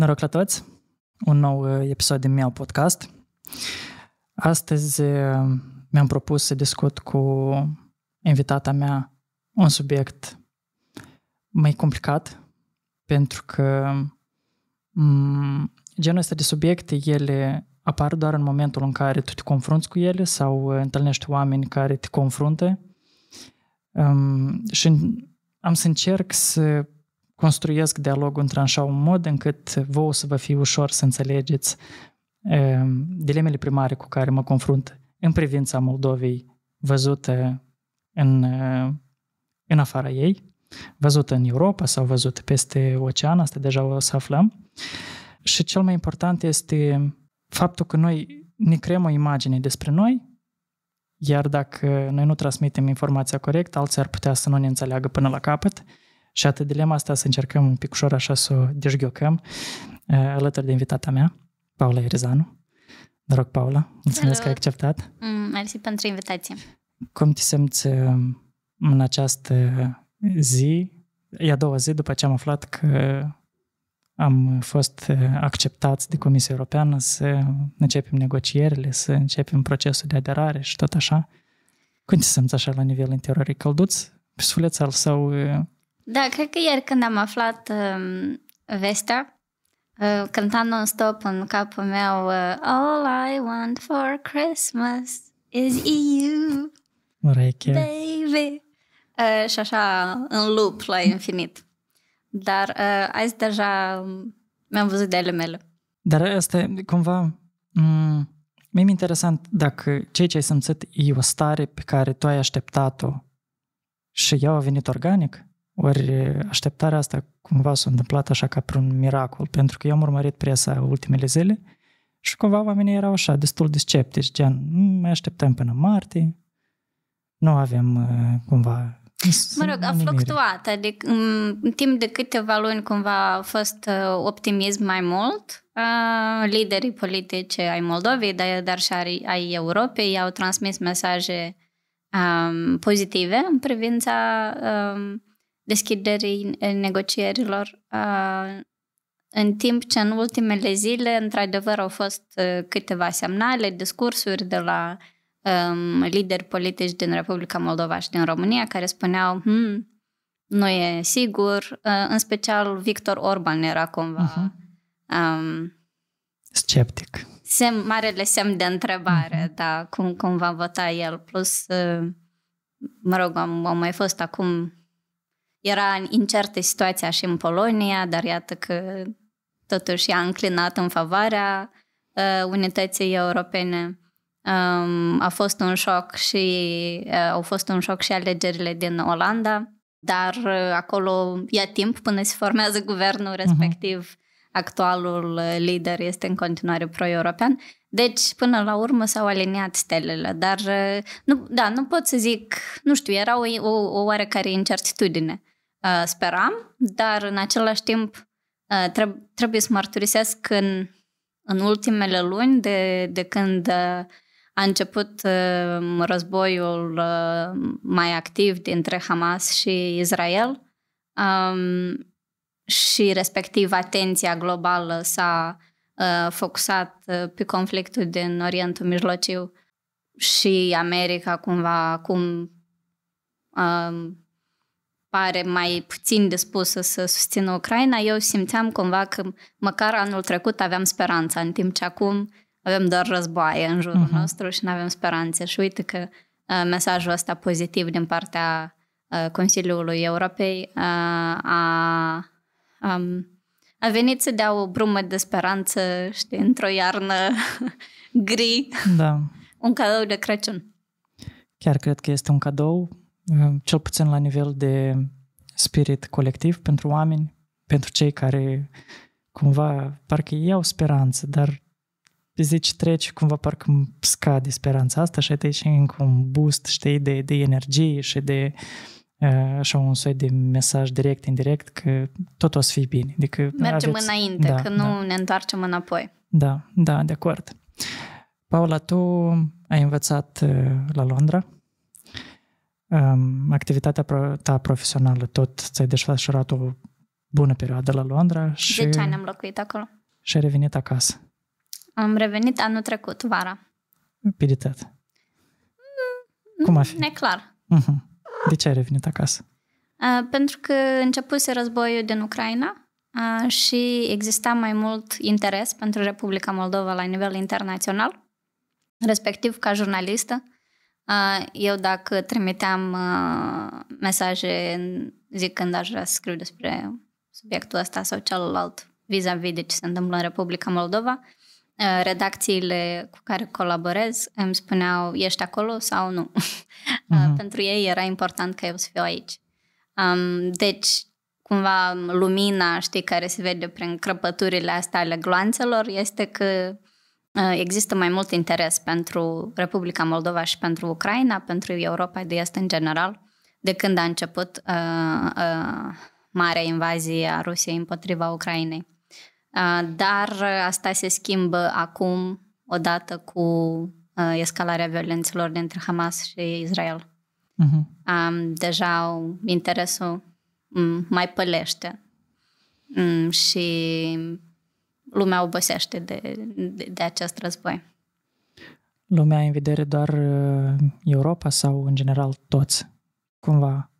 Noroc la toți! Un nou uh, episod din meu podcast. Astăzi uh, mi-am propus să discut cu invitata mea un subiect mai complicat, pentru că mm, genul ăsta de subiecte, ele apar doar în momentul în care tu te confrunți cu ele sau uh, întâlnești oameni care te confruntă. Um, și am să încerc să construiesc dialogul într-un așa un mod încât vouă să vă fie ușor să înțelegeți ehm, dilemele primare cu care mă confrunt în privința Moldovei văzută în, în afara ei, văzută în Europa sau văzută peste ocean, asta deja o să aflăm. Și cel mai important este faptul că noi ne creăm o imagine despre noi, iar dacă noi nu transmitem informația corectă, alții ar putea să nu ne înțeleagă până la capăt și atât dilema asta să încercăm un pic ușor așa să o deșghiocăm eh, alături de invitata mea, Paula Irizanu. Mă rog, Paula, mulțumesc Hello. că ai acceptat. Mm, mersi pentru invitație. Cum te simți eh, în această zi? E a doua zi după ce am aflat că am fost eh, acceptați de Comisia Europeană să începem negocierile, să începem procesul de aderare și tot așa. Cum te simți așa la nivel interior? E călduț pe sufletul sau da, cred că ieri când am aflat um, vestea, uh, cânta non-stop în capul meu uh, All I want for Christmas is you, Reche. baby. Uh, și așa în loop la infinit. Dar uh, azi deja um, mi-am văzut de ale mele. Dar asta e cumva... Mm, mi-e interesant dacă ceea ce ai simțit e o stare pe care tu ai așteptat-o și ea a venit organic? Ori așteptarea asta cumva s-a întâmplat așa ca prin un miracol, pentru că eu am urmărit presa ultimele zile și cumva oamenii erau așa, destul de sceptici, gen, mm, mai așteptăm până martie, nu avem uh, cumva Mă rog, a fluctuat, adică în timp de câteva luni cumva a fost uh, optimism mai mult. Uh, liderii politici ai Moldovei, dar și ai Europei au transmis mesaje um, pozitive în privința um, deschiderii negocierilor, uh, în timp ce în ultimele zile, într-adevăr, au fost uh, câteva semnale, discursuri de la um, lideri politici din Republica Moldova și din România care spuneau, hmm, nu e sigur, uh, în special Victor Orban era cumva uh-huh. um, sceptic. Sem, marele semn de întrebare, uh-huh. da, cum, cum va vota el. Plus, mă rog, am, am mai fost acum era în incertă situația și în Polonia, dar iată că totuși a înclinat în favoarea uh, unității europene. Um, a fost un șoc și uh, au fost un șoc și alegerile din Olanda, dar uh, acolo ia timp până se formează guvernul mhm. respectiv. Uh-huh. Actualul uh, lider este în continuare pro-european. Deci, până la urmă s-au aliniat stelele, dar uh, nu, da, nu pot să zic, nu știu, era o, o, o oarecare incertitudine. Uh, speram, dar în același timp uh, treb- trebuie să mărturisesc că în, în ultimele luni de, de când uh, a început războiul mai activ dintre Hamas și Israel um, și respectiv atenția globală s-a focusat pe conflictul din Orientul Mijlociu și America cumva acum um, pare mai puțin dispusă să susțină Ucraina, eu simțeam cumva că măcar anul trecut aveam speranța, în timp ce acum avem doar războaie în jurul uh-huh. nostru și nu avem speranțe. Și uite că uh, mesajul ăsta pozitiv din partea uh, Consiliului Europei uh, a, um, a venit să dea o brumă de speranță, știi, într-o iarnă gri. Da. un cadou de Crăciun. Chiar cred că este un cadou Ehm, cel puțin la nivel de spirit colectiv pentru oameni, pentru cei care cumva parcă iau speranță, dar zici treci, cumva parcă scade speranța asta și ai și încă un boost, știi, de, de energie și de ehm, așa un soi de mesaj direct, indirect, că tot o să fie bine. Adică Mergem aveți... înainte, da, că nu da. ne întoarcem înapoi. Da, da, de acord. Paula, tu ai învățat ehm, la Londra? um, activitatea ta profesională, tot ți-ai desfășurat o bună perioadă la Londra și... 10 ani am locuit acolo. Și ai revenit acasă. Am revenit anul trecut, vara. Piritat. Mm, Cum a fi? Neclar. Uh-huh. De ce ai revenit acasă? Uh, pentru că începuse războiul din Ucraina uh, și exista mai mult interes pentru Republica Moldova la nivel internațional, respectiv ca jurnalistă. Eu dacă trimiteam mesaje zic când aș vrea să scriu despre subiectul ăsta sau celălalt vis-a-vis de ce se întâmplă în Republica Moldova, redacțiile cu care colaborez îmi spuneau ești acolo sau nu. Uh-huh. Pentru ei era important ca eu să fiu aici. deci, cumva, lumina, știi, care se vede prin crăpăturile astea ale gloanțelor este că Uh, există mai mult interes pentru Republica Moldova și pentru Ucraina, pentru Europa de Est în general, de când a început uh, uh, marea invazie a Rusiei împotriva Ucrainei. Uh, dar asta se schimbă acum, odată cu uh, escalarea violențelor dintre Hamas și Israel. Uh-huh. Um, deja interesul um, mai pălește um, și lumea obosește de, de, de acest război. Lumea în vedere doar uh, Europa sau în general toți? Cumva?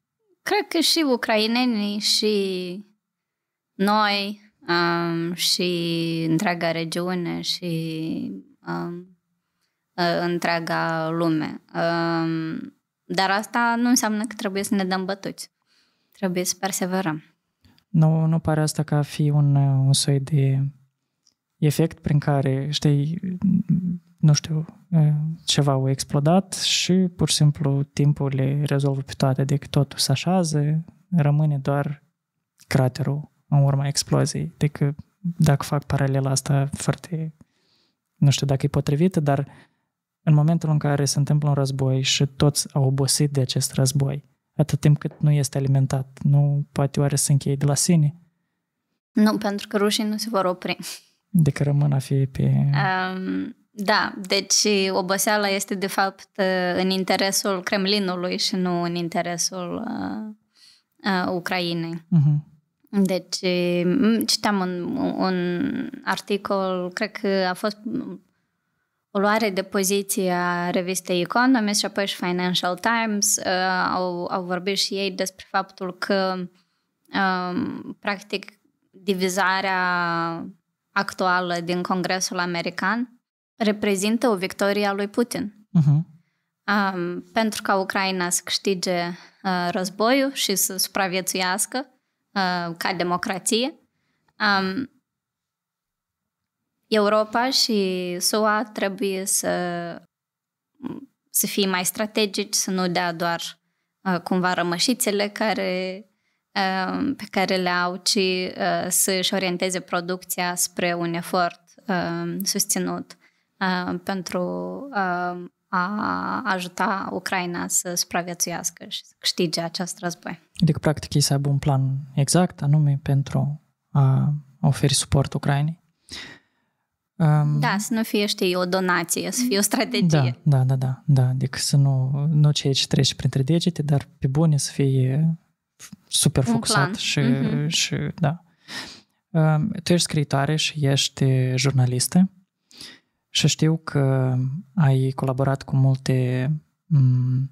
Cred că și ucrainenii și noi um, și întreaga regiune și um, uh, întreaga lume. Um, dar asta nu înseamnă că trebuie să ne dăm bătuți. Trebuie să perseverăm. Nu, nu pare asta ca a fi un, uh, un soi de efect prin care, știi, nu știu, ceva a explodat și pur și simplu timpul le rezolvă pe toate, adică totul se așează, rămâne doar craterul în urma exploziei. Adică dacă fac paralela asta foarte, nu știu dacă e potrivită, dar în momentul în care se întâmplă un război și toți au obosit de acest război, atât timp cât nu este alimentat, nu poate oare să încheie de la sine? Nu, pentru că rușii nu se vor opri de că rămân a fi pe... Um, da, deci oboseala este de fapt în interesul Kremlinului și nu în interesul uh, uh, Ucrainei. Uh-huh. Deci citeam un, un articol, cred că a fost o luare de poziție a revistei Economist și apoi și Financial Times uh, au, au vorbit și ei despre faptul că uh, practic divizarea actuală din Congresul American reprezintă o victorie a lui Putin. Uh-huh. Um, pentru ca Ucraina să câștige uh, războiul și să supraviețuiască uh, ca democrație, um, Europa și SUA trebuie să, să fie mai strategici, să nu dea doar uh, cumva rămășițele care Ehm, pe care le au, ci eh, să-și orienteze producția spre un efort ehm, susținut ehm, pentru a ajuta Ucraina să supraviețuiască și să câștige acest război. Adică, practic, ei să aibă un plan exact, anume pentru a oferi suport Ucrainei. Um, da, să nu fie, știi, o donație, să fie o strategie. Da, da, da, da, da. adică să nu, nu ceea ce trece printre degete, dar pe bune să fie super focusat și, mm-hmm. și da. Um, tu ești scriitoare și ești jurnalistă și știu că ai colaborat cu multe m-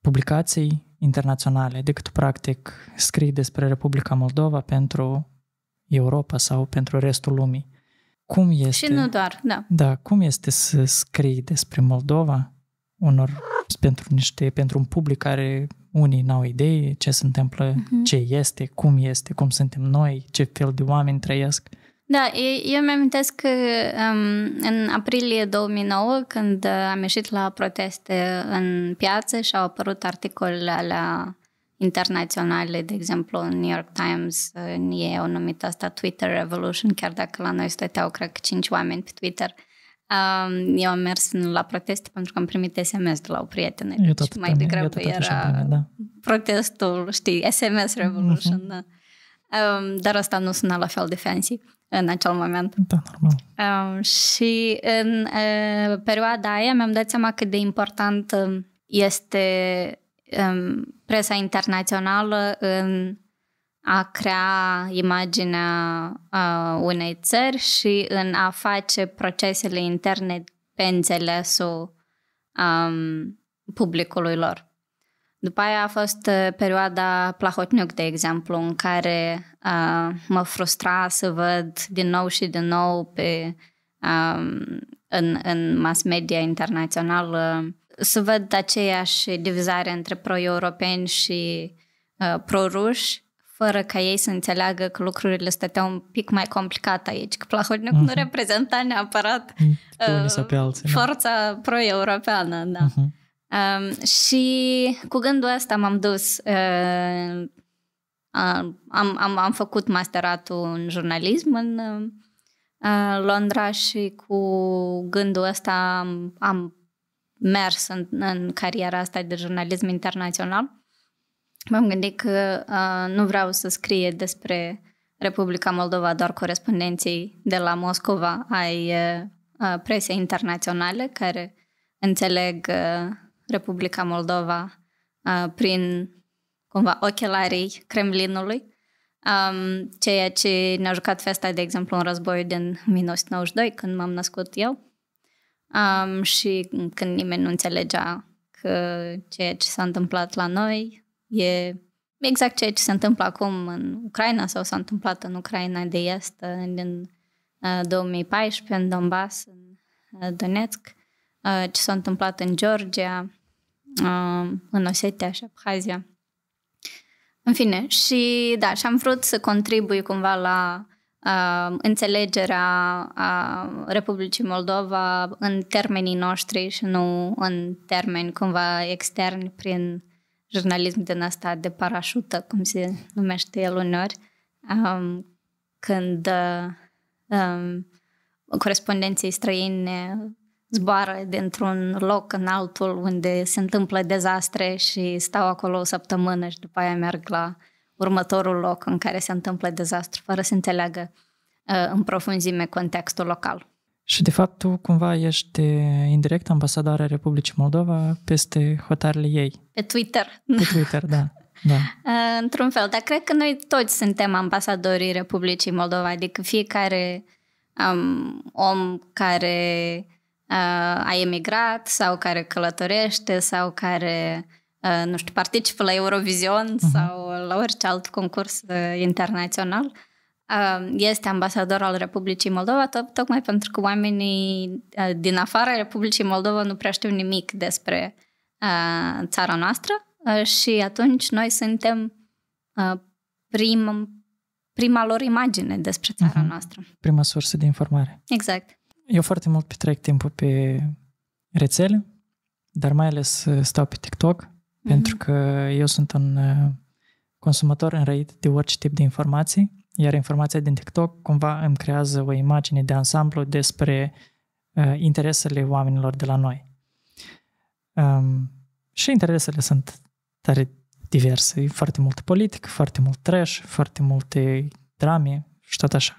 publicații internaționale, Decât tu practic scrii despre Republica Moldova pentru Europa sau pentru restul lumii. Cum este... Și nu doar, da. Da, cum este să scrii despre Moldova unor pentru, niște, pentru un public care unii n-au idee ce se întâmplă, uh-huh. ce este, cum este, cum suntem noi, ce fel de oameni trăiesc. Da, eu mi-amintesc că um, în aprilie 2009, când uh, am ieșit la proteste în piață și au apărut articolele alea internaționale, de exemplu, în New York Times, ei au numit asta Twitter Revolution, chiar dacă la noi stăteau, cred că, cinci oameni pe Twitter – eu am mers la proteste pentru că am primit SMS de la o prietenă. Deci tot mai degrabă tot era da. protestul, știi, SMS Revolution. Uh-huh. Da. Um, dar asta nu suna la fel de fancy în acel moment. Da, normal. Um, și în uh, perioada aia mi-am dat seama cât de important um, este um, presa internațională în a crea imaginea uh, unei țări și în a face procesele interne pe înțelesul um, publicului lor. După aia a fost uh, perioada Plahotniuc, de exemplu, în care uh, mă frustra să văd din nou și din nou pe, um, în, în mass media internațională să văd aceeași divizare între pro-europeni și uh, pro-ruși fără ca ei să înțeleagă că lucrurile stăteau un pic mai complicat aici, că Plahotniuc uh-huh. nu mhm. reprezenta neapărat mm, uh, pe alții, forța pro-europeană. Da. Uh-huh. Um, și cu gândul ăsta m-am dus. Uh, uh, am, am, am făcut masteratul în jurnalism în uh, Londra și cu gândul ăsta am, am mers în, în cariera asta de jurnalism internațional m-am gândit că uh, nu vreau să scrie despre Republica Moldova doar corespondenții de la Moscova ai uh, presei internaționale care înțeleg uh, Republica Moldova uh, prin cumva ochelarii Kremlinului, um, ceea ce ne-a jucat festa, de exemplu, în războiul din 1992, când m-am născut eu, um, și când nimeni nu înțelegea că ceea ce s-a întâmplat la noi E exact ceea ce se întâmplă acum în Ucraina sau s-a întâmplat în Ucraina de Est în 2014, în Donbass, în Donetsk, uh, ce s-a întâmplat în Georgia, uh, în Osetia și Abhazia. În fine, și da, și am vrut să contribui cumva la uh, înțelegerea a uh, Republicii Moldova în termenii noștri și nu în termeni cumva externi prin jurnalism din asta de parașută, cum se numește el uneori, um, când um, corespondenții străini zboară dintr-un loc în altul unde se întâmplă dezastre și stau acolo o săptămână și după aia merg la următorul loc în care se întâmplă dezastru fără să înțeleagă uh, în profunzime contextul local. Și de fapt tu cumva ești indirect ambasadoarea Republicii Moldova peste hotarele ei. Pe Twitter. Pe Twitter, da. Da. Uh, într-un fel, dar cred că noi toți suntem ambasadorii Republicii Moldova, adică fiecare um, om care uh, a emigrat sau care călătorește sau care, uh, nu știu, participă la Eurovision uh-huh. sau la orice alt concurs uh, internațional, este ambasador al Republicii Moldova, to- tocmai pentru că oamenii din afara Republicii Moldova nu prea știu nimic despre țara noastră și atunci noi suntem prim, prima lor imagine despre țara uh-huh. noastră. Prima sursă de informare. Exact. Eu foarte mult petrec timpul pe rețele, dar mai ales stau pe TikTok, uh-huh. pentru că eu sunt un consumator înrăit de orice tip de informații iar informația din TikTok cumva îmi creează o imagine de ansamblu despre uh, interesele oamenilor de la noi. Um, și interesele sunt tare diverse. E foarte mult politic, foarte mult trash, foarte multe drame și tot așa.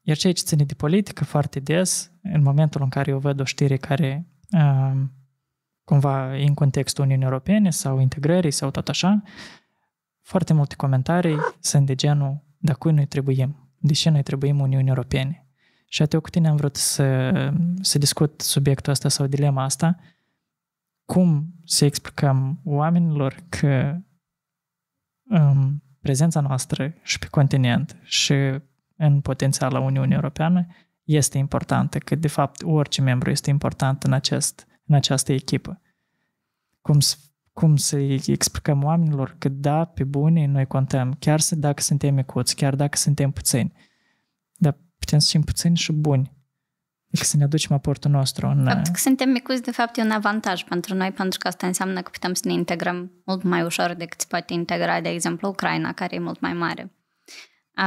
Iar ceea ce ține de politică foarte des, în momentul în care eu văd o știre care um, cumva e în contextul Uniunii Europene sau integrării sau tot așa, foarte multe comentarii sunt de genul dar cui noi trebuim? De ce noi trebuim Uniunii Europene? Și atât eu cu tine am vrut să, să discut subiectul ăsta sau dilema asta, cum să explicăm oamenilor că um, prezența noastră și pe continent și în potențiala Uniunii Europeană este importantă, că de fapt orice membru este important în, acest, în această echipă. Cum să cum să-i explicăm oamenilor că da, pe bune noi contăm, chiar să, dacă suntem micuți, chiar dacă suntem puțini. Dar putem să fim puțini și buni. Adică să ne aducem aportul nostru. În... Faptul că suntem micuți, de fapt, e un avantaj pentru noi, pentru că asta înseamnă că putem să ne integrăm mult mai ușor decât se poate integra, de exemplu, Ucraina, care e mult mai mare.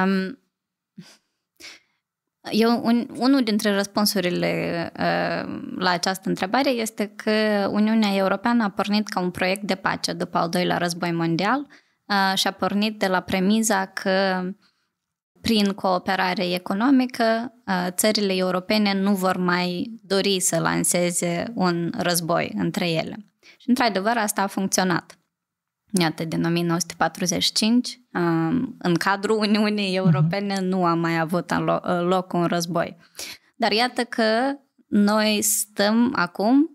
Um, eu, un, unul dintre răspunsurile uh, la această întrebare este că Uniunea Europeană a pornit ca un proiect de pace după al doilea război mondial uh, și a pornit de la premiza că prin cooperare economică uh, țările europene nu vor mai dori să lanseze un război între ele. Și într-adevăr asta a funcționat. Iată, din 1945 în cadrul Uniunii mhm. Europene nu a mai avut loc un război. Dar iată că noi stăm acum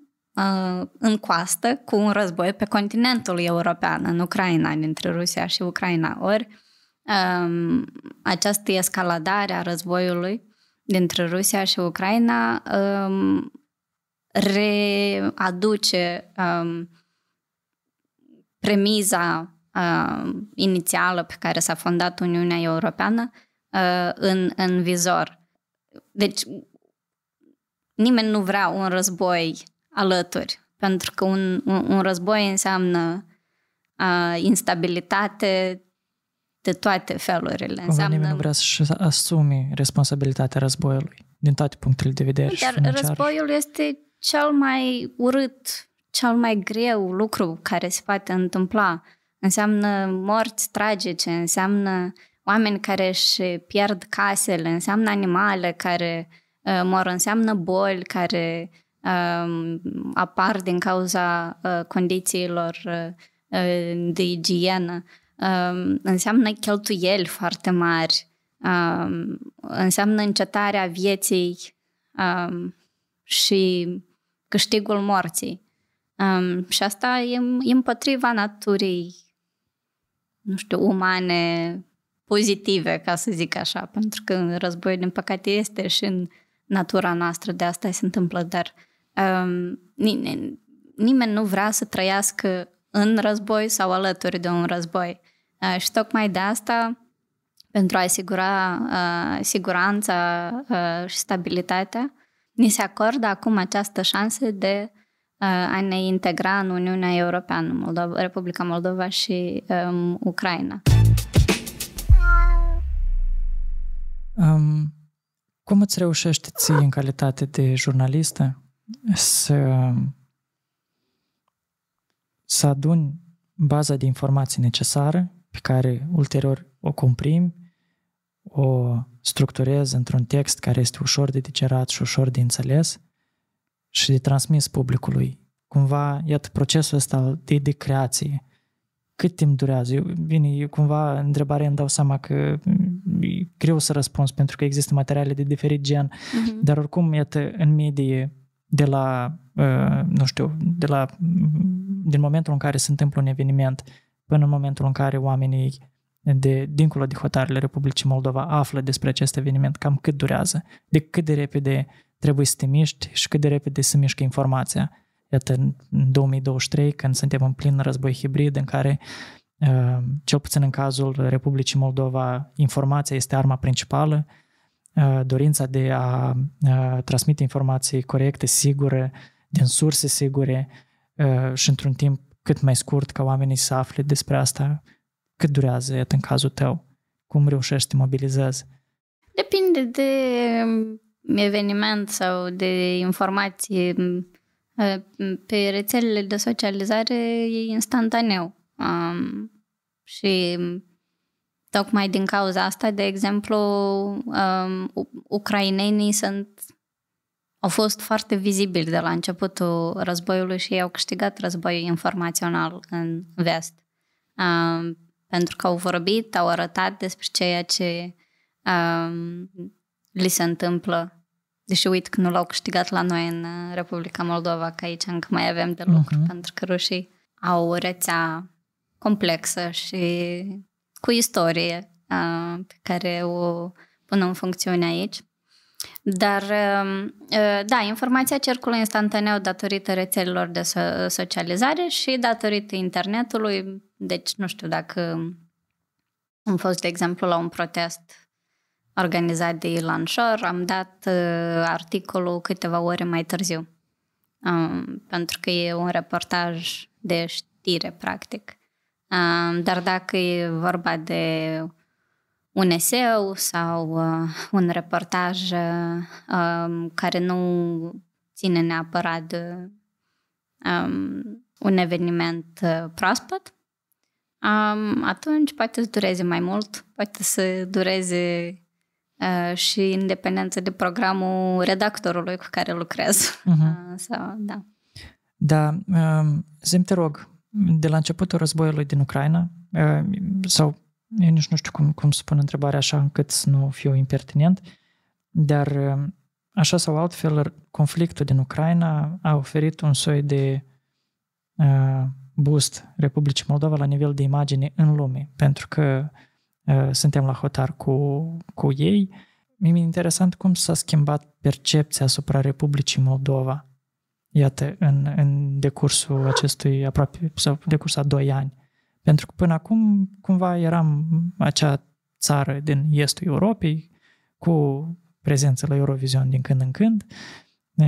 în coastă cu un război pe continentul european, în Ucraina, dintre Rusia și Ucraina. Ori această escaladare a războiului dintre Rusia și Ucraina readuce premiza Uh, inițială pe care s-a fondat Uniunea Europeană uh, în, în vizor. Deci, nimeni nu vrea un război alături, pentru că un, un, un război înseamnă uh, instabilitate de toate felurile. Cumva înseamnă... Nimeni nu vrea să-și asume responsabilitatea războiului, din toate punctele de vedere. Dar războiul este cel mai urât, cel mai greu lucru care se poate întâmpla înseamnă morți tragice, înseamnă oameni care își pierd casele, înseamnă animale care uh, mor, înseamnă boli care uh, apar din cauza uh, condițiilor uh, de igienă, uh, înseamnă cheltuieli foarte mari, uh, înseamnă încetarea vieții uh, și câștigul morții. Um, și asta e, e împotriva naturii nu știu, umane, pozitive, ca să zic așa, pentru că războiul, din păcate, este și în natura noastră, de asta se întâmplă, dar um, nimeni, nimeni nu vrea să trăiască în război sau alături de un război. Uh, și tocmai de asta, pentru a asigura uh, siguranța uh, și stabilitatea, ni se acordă acum această șansă de a ne integra în Uniunea Europeană, Moldova, Republica Moldova și um, Ucraina. Um, cum îți reușești ții în calitate de jurnalistă să, să aduni baza de informații necesară pe care ulterior o comprimi, o structurezi într-un text care este ușor de digerat și ușor de înțeles – și de transmis publicului. Cumva, iată, procesul ăsta de, de creație, cât timp durează? Eu, bine, eu cumva întrebarea îmi dau seama că e greu să răspuns pentru că există materiale de diferit gen, uh-huh. dar oricum, iată, în medie, de la, uh, nu știu, de la, din momentul în care se întâmplă un eveniment până în momentul în care oamenii de, dincolo de hotarele Republicii Moldova află despre acest eveniment, cam cât durează, de cât de repede trebuie să te miști și cât de repede să mișcă informația. Iată, în 2023, când suntem în plin război hibrid, în care, uh, cel puțin în cazul Republicii Moldova, informația este arma principală, uh, dorința de a uh, transmite informații corecte, sigure, din surse sigure și într-un timp cât mai scurt ca oamenii să afle despre asta, cât durează, iată, în cazul tău, cum reușești să te mobilizezi. Depinde de um, eveniment sau de informații uh, pe rețelele de socializare e instantaneu. Um, și tocmai din cauza asta, de exemplu, um, ucrainenii sunt au fost foarte vizibili de la începutul războiului și au câștigat războiul informațional în vest. Um, pentru că au vorbit, au arătat despre ceea ce um, li se întâmplă, deși uit că nu l-au câștigat la noi în uh, Republica Moldova, că aici încă mai avem de lucru, uh-huh. Mhm. pentru că rușii au o rețea complexă și cu istorie uh, pe care o pun în funcțiune aici. Dar, um, uh, da, informația circulă instantaneu datorită rețelelor de socializare și datorită internetului. Deci, nu știu dacă um, am fost, de exemplu, la un protest organizat de Lanșor, am dat uh, articolul câteva ore mai târziu, um, pentru că e un reportaj de știre, practic. Um, dar dacă e vorba de un eseu sau uh, un reportaj uh, um, care nu ține neapărat de um, un eveniment uh, proaspăt, um, atunci poate să dureze mai mult, poate să dureze Uh, și independență de programul redactorului cu care lucrez. Uh-huh. Sau, da. Da, um, zim te rog, de la începutul războiului din Ucraina, uh, sau eu nici nu știu cum, cum să pun întrebarea așa încât să nu fiu impertinent, dar uh, așa sau altfel, conflictul din Ucraina a oferit un soi de boost Republicii Moldova la nivel de imagine în lume, pentru că uh, Eh, suntem la hotar cu, cu ei. Mi-e interesant cum s-a schimbat percepția asupra Republicii Moldova, iată, în, în decursul acestui aproape, sau decursul a doi ani. Pentru că până acum, cumva, eram acea țară din estul Europei, cu prezență la Eurovision din când în când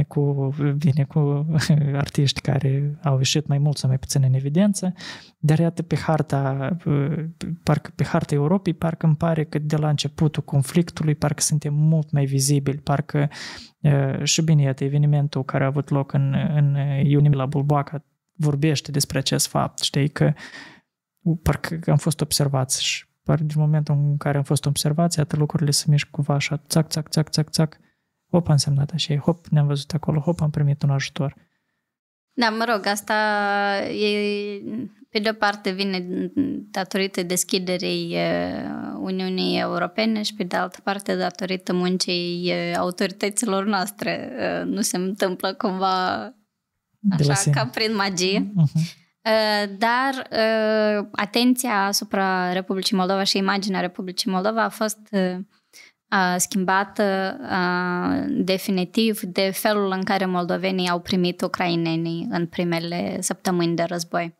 cu, vine cu artiști care au ieșit mai mult sau mai puțin în evidență, dar iată pe harta, parcă pe harta Europei, parcă îmi pare că de la începutul conflictului, parcă suntem mult mai vizibili, parcă eh, și bine, iată, evenimentul care a avut loc în, în iunie la Bulbaca vorbește despre acest fapt, știi, că parcă am fost observați și parcă din momentul în care am fost observați, iată, lucrurile se mișcă cumva așa, țac, țac, țac, țac, țac hop am semnat așa, hop ne-am văzut acolo, hop am primit un ajutor. Da, mă rog, asta e, pe de-o parte vine datorită deschiderii Uniunii Europene și pe de altă parte datorită muncii autorităților noastre. Nu se întâmplă cumva așa ca prin magie. Uh-huh. Dar atenția asupra Republicii Moldova și imaginea Republicii Moldova a fost a schimbat definitiv de felul în care moldovenii au primit ucrainenii în primele săptămâni de război.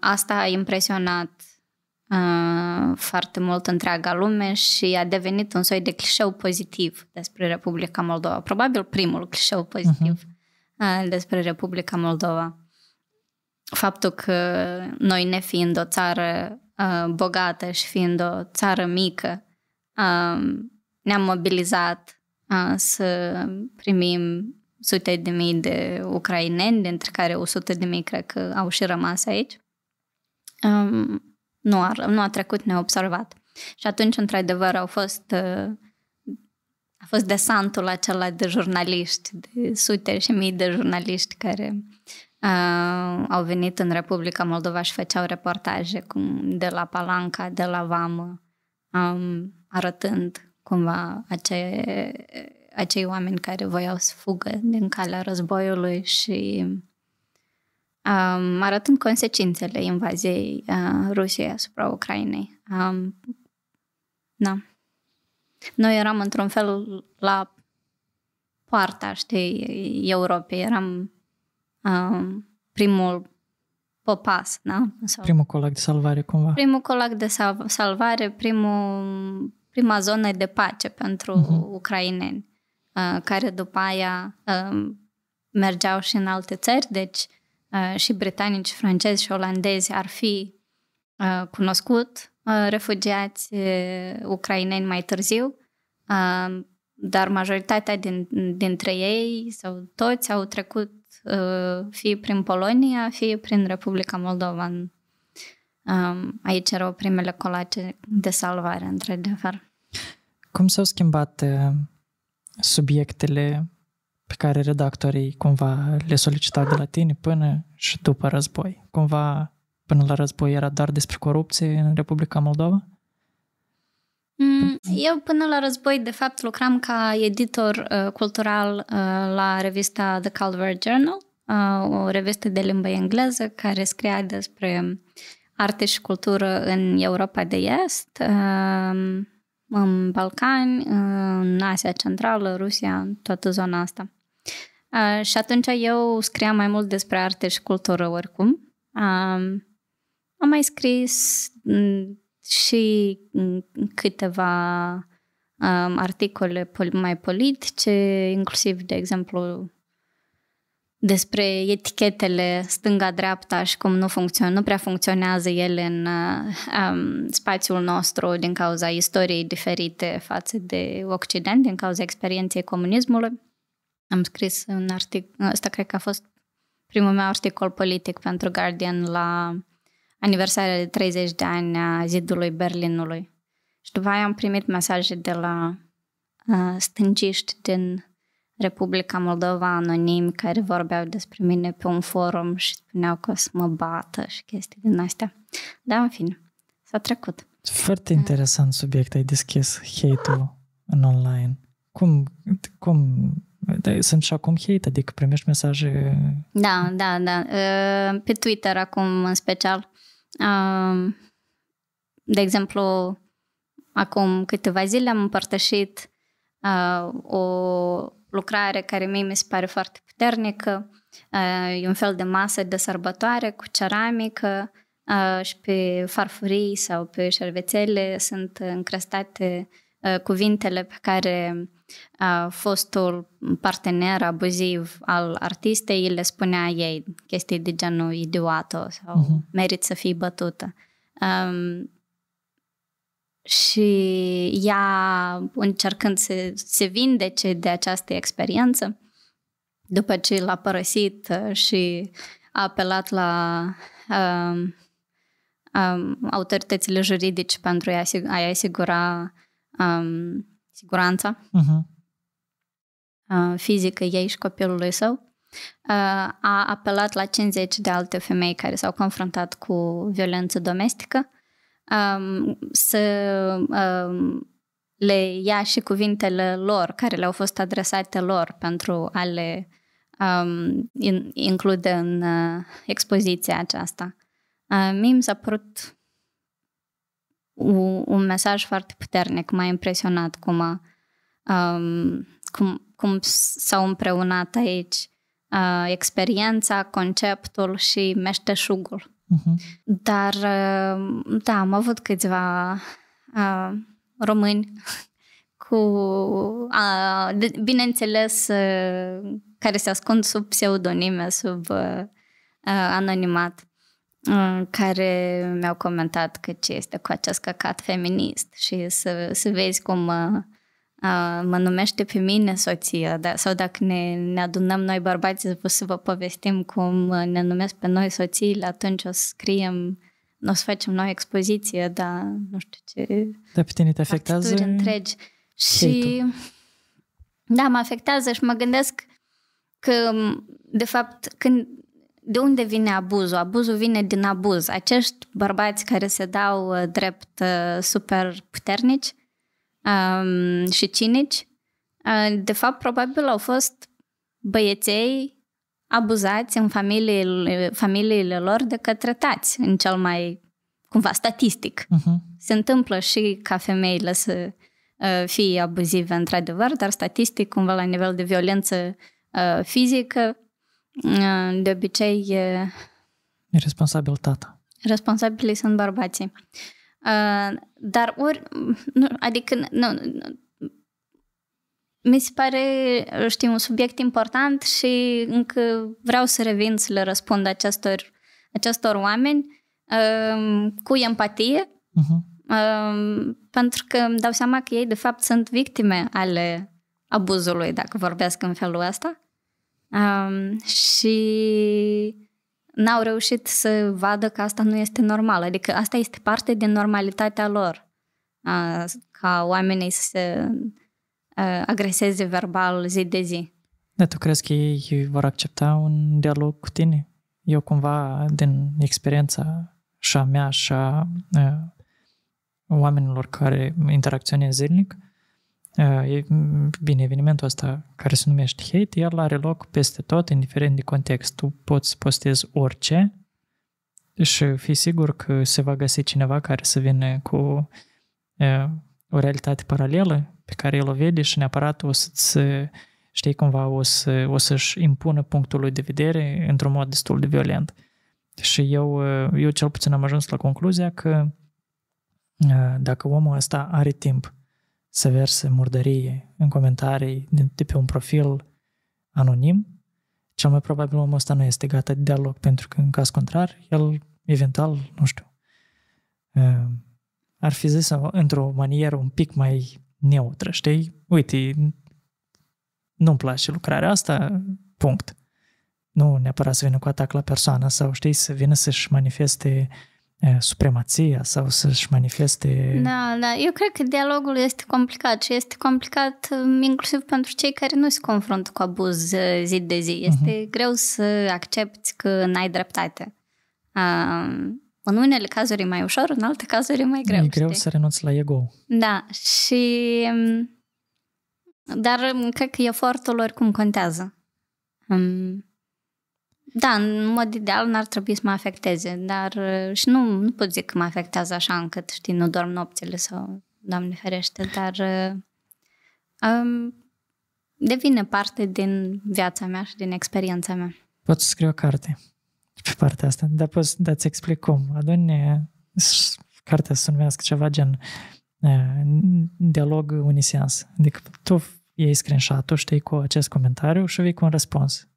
asta a impresionat foarte mult întreaga lume și a devenit un soi de clișeu pozitiv despre Republica Moldova. Probabil primul clișeu pozitiv uh-huh. despre Republica Moldova. Faptul că noi, ne fiind o țară bogată și fiind o țară mică, ne-am mobilizat să primim sute de mii de ucraineni, dintre care 100 de mii cred că au și rămas aici. Nu a, nu a trecut neobservat. Și atunci, într-adevăr, au fost a fost desantul acela de jurnaliști, de sute și mii de jurnaliști care uh, au venit în Republica Moldova și făceau reportaje cum de la Palanca, de la Vamă, um, arătând cumva acei, acei oameni care voiau să fugă din calea războiului și um, arătând consecințele invaziei uh, Rusiei asupra Ucrainei. Um, da. Noi eram într-un fel la poarta, știi, Europei. Eram um, primul pe pas, da? Sau primul colac de salvare, cumva. Primul colac de salvare, primul, prima zonă de pace pentru uh-huh. ucraineni, uh, care după aia uh, mergeau și în alte țări, deci uh, și britanici, francezi și olandezi ar fi uh, cunoscut uh, refugiați uh, ucraineni mai târziu, uh, dar majoritatea din, dintre ei sau toți au trecut fie prin Polonia, fie prin Republica Moldova. Um, aici erau primele colace de salvare, într-adevăr. Cum s-au schimbat uh, subiectele pe care redactorii cumva le solicitau de la tine până și după război? Cumva până la război era doar despre corupție în Republica Moldova? Mm, mhm. Eu până la război, de fapt, lucram ca editor uh, cultural uh, la revista The Culver Journal, uh, o revistă de limbă engleză care scria despre artă și cultură în Europa de Est, uh, în Balcani, uh, în Asia Centrală, Rusia, toată zona asta. Uh, și atunci eu scriam mai mult despre artă și cultură oricum. Uh, am mai scris mm, și mm, câteva um, articole pol- mai politice, inclusiv, de exemplu, despre etichetele stânga-dreapta și cum nu, funcțion- nu prea funcționează ele în uh, um, spațiul nostru din cauza istoriei diferite față de Occident, din cauza experienței comunismului. Am scris un articol, ăsta cred că a fost primul meu articol politic pentru Guardian la aniversarea de 30 de ani a zidului Berlinului. Și după aia am primit mesaje de la uh, stânciști din Republica Moldova anonimi care vorbeau despre mine pe un forum și spuneau că o să mă bată și chestii din astea. Da, în fine, s-a trecut. Foarte uh. interesant subiect ai deschis, hate-ul în online. Cum, cum da, sunt și acum hate, adică primești mesaje... Da, da, da. Uh, pe Twitter acum în special de exemplu, acum câteva zile am împărtășit o lucrare care mie mi se pare foarte puternică. E un fel de masă de sărbătoare cu ceramică și pe farfurii sau pe șervețele sunt încrăstate cuvintele pe care a fostul partener abuziv al artistei le spunea ei chestii de genul idiotă sau uh-huh. merit să fii bătută. Um, și ea, încercând să se vindece de această experiență, după ce l-a părăsit uh, și a apelat la um, um, autoritățile juridice pentru a-i asigura um, siguranța mhm. uh-huh. fizică ei și copilului său, uh, a apelat la 50 de alte femei care s-au confruntat cu violență domestică um, să um, le ia și cuvintele lor care le-au fost adresate lor pentru a le um, include în uh, expoziția aceasta. Uh, mie mi s-a părut un mesaj foarte puternic. M-a impresionat cum, a, um, cum, cum s-au împreunat aici uh, experiența, conceptul și meșteșugul. Uh-huh. Dar, uh, da, am avut câțiva uh, români cu, uh, de, bineînțeles, uh, care se ascund sub pseudonime, sub uh, uh, anonimat. Mm, care mi-au comentat că ce este cu acest căcat feminist și să, să vezi cum mă, uh, uh, mă numește pe mine soția da, sau dacă ne, ne adunăm noi bărbații să vă povestim cum uh, ne numesc pe noi soțiile, atunci o să scriem o să facem noi expoziție, dar nu știu ce... Dar pe tine te afectează? întregi. Și... Da, mă afectează și mă gândesc că, de fapt, când de unde vine abuzul? Abuzul vine din abuz. Acești bărbați care se dau uh, drept uh, super puternici um, și cinici, uh, de fapt, probabil au fost băieței abuzați în familiile, familiile lor de către tați, în cel mai, cumva, statistic. Uh-huh. Se întâmplă și ca femeile să fie abuzive, într-adevăr, dar statistic, cumva, la nivel de violență fizică, de obicei... E responsabil tata. Responsabili sunt bărbații. Dar ori... Nu, adică... Nu, nu, mi se pare, știu, un subiect important și încă vreau să revin să le răspund acestor, acestor oameni cu empatie, uh-huh. pentru că îmi dau seama că ei, de fapt, sunt victime ale abuzului, dacă vorbesc în felul ăsta. Um, și n-au reușit să vadă că asta nu este normal. Adică asta este parte din normalitatea lor. Uh, ca oamenii să se uh, agreseze verbal zi de zi. Dar tu crezi că ei vor accepta un dialog cu tine? Eu cumva, din experiența și a mea și a uh, oamenilor care interacționează zilnic, Eh, bine, evenimentul ăsta care se numește hate, el are loc peste tot, indiferent de context. Tu poți să postezi orice și fi sigur că se va găsi cineva care să vină cu eh, o realitate paralelă pe care el o vede și neapărat o să-ți, știi, cumva o, să, o să-și impună punctul lui de vedere într-un mod destul de violent. Și eu, eh, eu cel puțin am ajuns la concluzia că dacă omul ăsta are timp să verse murdărie în comentarii de, de pe un profil anonim, cel mai probabil omul ăsta nu este gata de dialog, pentru că în caz contrar, el eventual, nu știu, ar fi zis într-o manieră un pic mai neutră, știi? Uite, nu-mi place lucrarea asta, punct. Nu neapărat să vină cu atac la persoană sau, știi, să vină să-și manifeste uh, supremația sau să-și manifeste... Da, da, eu cred că dialogul este complicat și este complicat mm, inclusiv pentru cei care nu se confruntă cu abuz zi de zi. Mhm. Este uh-huh. greu să accepti că n-ai dreptate. Uh, în unele cazuri e mai ușor, în alte cazuri e mai greu. E știi? greu să renunți la ego. Da, și... Mm, dar cred că efortul oricum contează. Um, da, în mod ideal n-ar trebui să mă afecteze, dar uh, și nu, nu pot zic că mă afectează așa încât, știi, nu dorm nopțile sau, Doamne ferește, dar um, devine parte din viața mea și din experiența mea. Poți să scrii o carte pe partea asta, dar poți să ți explic cum. Adune, cartea să numească ceva gen uh, dialog unisens. Adică tu iei screenshot-ul, știi cu acest comentariu și vei cu un răspuns.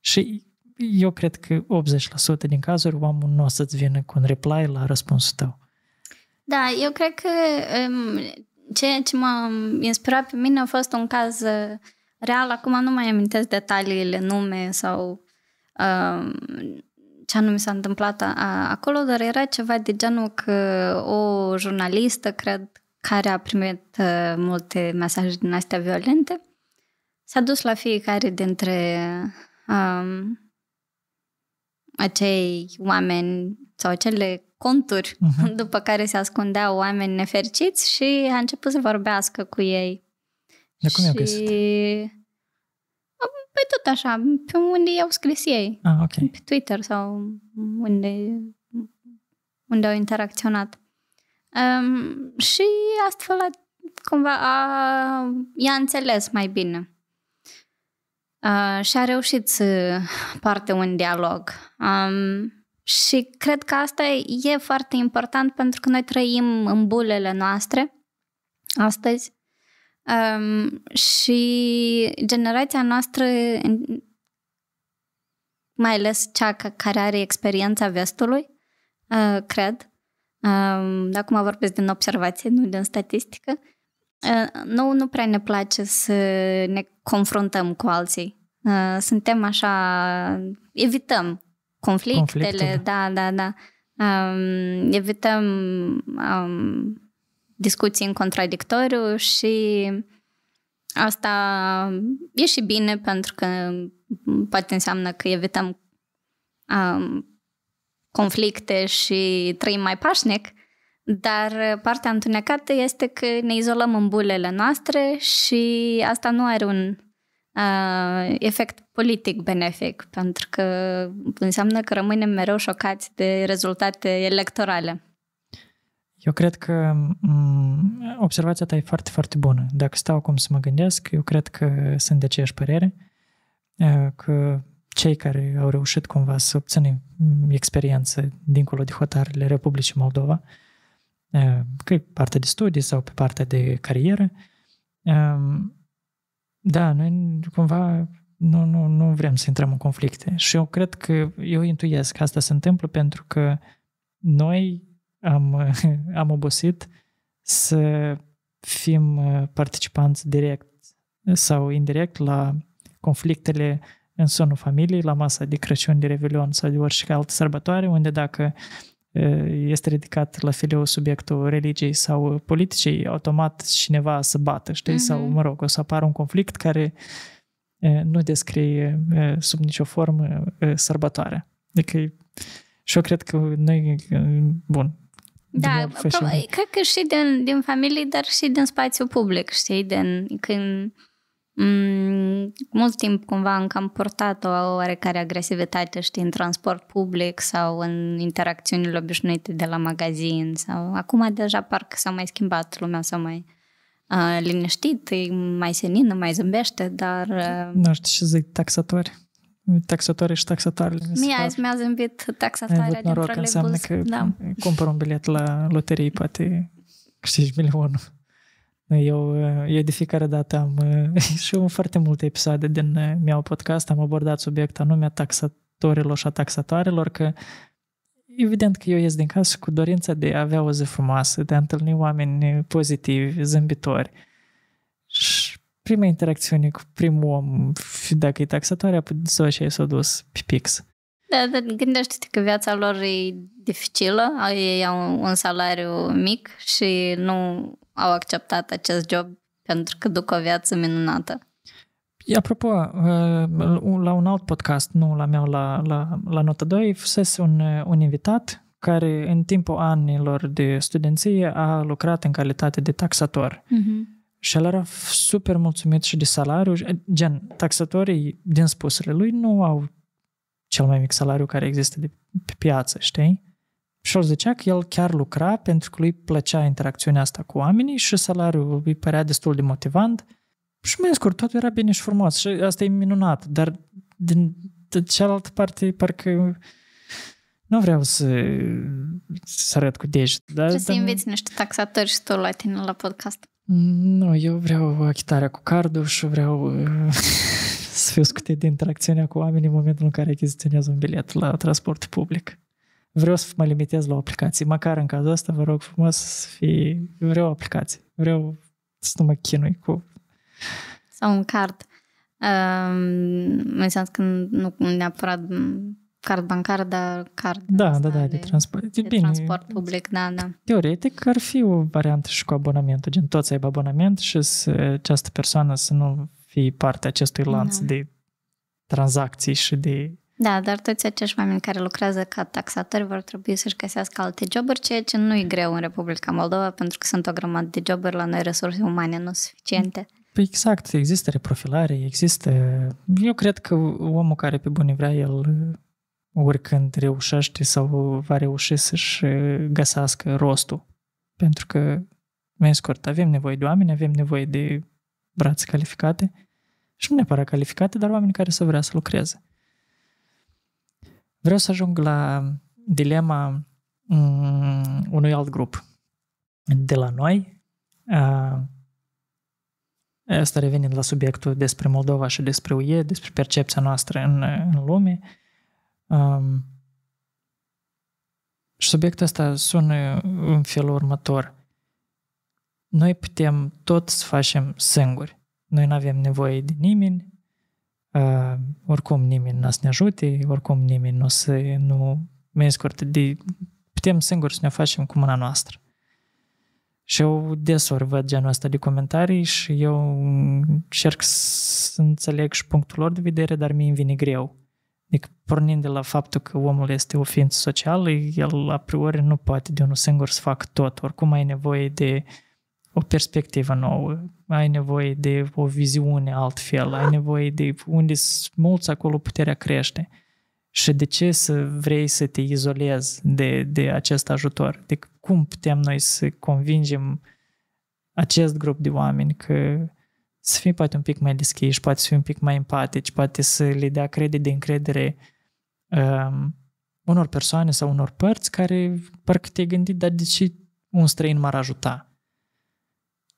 Și eu cred că 80% din cazuri oamenul nu o să-ți vină cu un reply la răspunsul tău. Da, eu cred că um, ceea ce m-a inspirat pe mine a fost un caz uh, real. Acum nu mai amintesc detaliile, nume sau um, ce anume s-a întâmplat a, acolo, dar era ceva de genul că o jurnalistă, cred, care a primit uh, multe mesaje din astea violente, s-a dus la fiecare dintre um, acei oameni sau acele conturi uh-huh. după care se ascundeau oameni nefericiți și a început să vorbească cu ei. De cum și... i-au Păi tot așa, pe unde i-au scris ei. Ah, okay. Pe Twitter sau unde, unde au interacționat. Um, și astfel a, cumva a, i-a înțeles mai bine Uh, și a reușit să poarte un dialog. Um, și cred că asta e foarte important pentru că noi trăim în bulele noastre astăzi um, și generația noastră, mai ales cea care are experiența vestului, uh, cred, um, acum vorbesc din observație, nu din statistică, Ă, nu nu prea ne place să ne confruntăm cu alții. Ă, suntem așa, evităm conflictele, da, da, da. Um, evităm um, discuții în contradictoriu și asta e și bine pentru că poate înseamnă că evităm um, conflicte și trăim mai pașnic, dar uh, partea întunecată este că ne izolăm în bulele noastre și asta nu are un uh, efect politic benefic, pentru că înseamnă că rămânem mereu șocați de rezultate electorale. Eu cred că m- mm, observația ta e foarte, foarte bună. Dacă stau cum să mă gândesc, eu cred că sunt de aceeași părere, uh, că cei care au reușit cumva să obțină experiență dincolo de hotarele Republicii Moldova, uh, Ehm, că pe partea de studii sau pe partea de carieră. Ehm, da, noi cumva nu, nu, nu vrem să intrăm în conflicte. Și eu cred că, eu intuiesc că asta se întâmplă pentru că noi am, am obosit să fim uh, participanți direct sau indirect la conflictele în sonul familiei, la masa de Crăciun, de Revelion sau de orice altă sărbătoare, unde dacă uh, este ridicat la fileu subiectul religiei sau politicii, automat cineva să bată, știi? Uh-huh. Sau, mhm. mă rog, o să apară un conflict care nu descrie sub nicio formă sărbătoarea. Adică deci, și eu cred că noi, bun, da, prob- cred că și din, din familie, dar și din spațiu public, știi, din, când Mm, mult timp cumva încă am purtat o oarecare agresivitate, știi, în transport public sau în interacțiunile obișnuite de la magazin sau acum deja parcă s-a mai schimbat lumea, s-a mai uh, liniștit, e mai senină, mai zâmbește, dar... Uh... Nu știu ce zic, taxatori. Taxatorii și taxatoarele. Mie azi mi-a zâmbit taxatoarea din noroc, înseamnă că da. cumpăr un bilet la loterie, poate câștigi milionul. Eu, eu de fiecare dată am și eu foarte multe episoade din meu podcast am abordat subiect anume taxatorilor și a taxatoarelor, că evident că eu ies din casă cu dorința de a avea o zi frumoasă, de a întâlni oameni pozitivi, zâmbitori. Și prima interacțiune cu primul om, dacă e taxatoare, să așa s-a dus pe pix. Da, dar gândește-te că viața lor e dificilă, ei au un salariu mic și nu au acceptat acest job pentru că duc o viață minunată. Apropo, uh, la un alt podcast, nu la meu, la, la, la Nota 2, fusese un, uh, un invitat care în timpul anilor de studenție a lucrat în calitate de taxator. Uh-huh. Și el era super mulțumit și de salariu. Gen, taxatorii, din spusele lui, nu au cel mai mic salariu care există de, pe piață, știi? el zicea că el chiar lucra pentru că lui plăcea interacțiunea asta cu oamenii și salariul îi părea destul de motivant. Și mai scurt, totul era bine și frumos și asta e minunat, dar din, de cealaltă parte parcă nu vreau să, să arăt cu deget. Dar, Trebuie să dar... inviți niște taxatori și tu la tine la podcast. Nu, eu vreau achitarea cu cardul și vreau să fiu scutit de interacțiunea cu oamenii în momentul în care achiziționez un bilet la transport public vreau să mă limitez la o aplicație. Măcar în cazul ăsta, vă rog frumos să fie... Vreau o aplicație. Vreau să nu mă chinui cu... Sau un card. Um, în sens că nu neapărat card bancar, dar card. Da, da, da, de, de transport. De, bine, transport public, da, da. Teoretic ar fi o variantă și cu abonament, gen toți ai aibă abonament și să, această persoană să nu fie parte acestui da. lanț da. de tranzacții și de da, dar toți acești oameni care lucrează ca taxatori vor trebui să-și găsească alte joburi, ceea ce nu e greu în Republica Moldova, pentru că sunt o grămadă de joburi la noi, resurse umane nu suficiente. Păi exact, există reprofilare, există... Eu cred că omul care pe bune vrea, el oricând reușește sau va reuși să-și găsească rostul. Pentru că, mai scurt, avem nevoie de oameni, avem nevoie de brațe calificate și nu neapărat calificate, dar oameni care să vrea să lucreze. Vreau să ajung la dilema mm, unui alt grup. De la noi, asta revenind la subiectul despre Moldova și despre UE, despre percepția noastră în, în lume, și subiectul ăsta sună în felul următor. Noi putem tot să facem singuri. Noi nu avem nevoie de nimeni, Uh, oricum nimeni nu o să ne ajute, oricum nimeni nu o să nu... Mai scurt, de, putem singuri să ne facem cu mâna noastră. Și eu desori văd genul ăsta de comentarii și eu încerc să înțeleg și punctul lor de vedere, dar mi-e vine greu. Adică pornind de la faptul că omul este o ființă socială, el a priori nu poate de unul singur să facă tot. Oricum ai nevoie de o perspectivă nouă, ai nevoie de o viziune altfel, ai nevoie de unde mulți acolo puterea crește. Și de ce să vrei să te izolezi de, de acest ajutor? De cum putem noi să convingem acest grup de oameni că să fie poate un pic mai deschiși, poate să fie un pic mai empatici, poate să le dea credit de încredere um, unor persoane sau unor părți care parcă te-ai gândit, dar de ce un străin m-ar ajuta?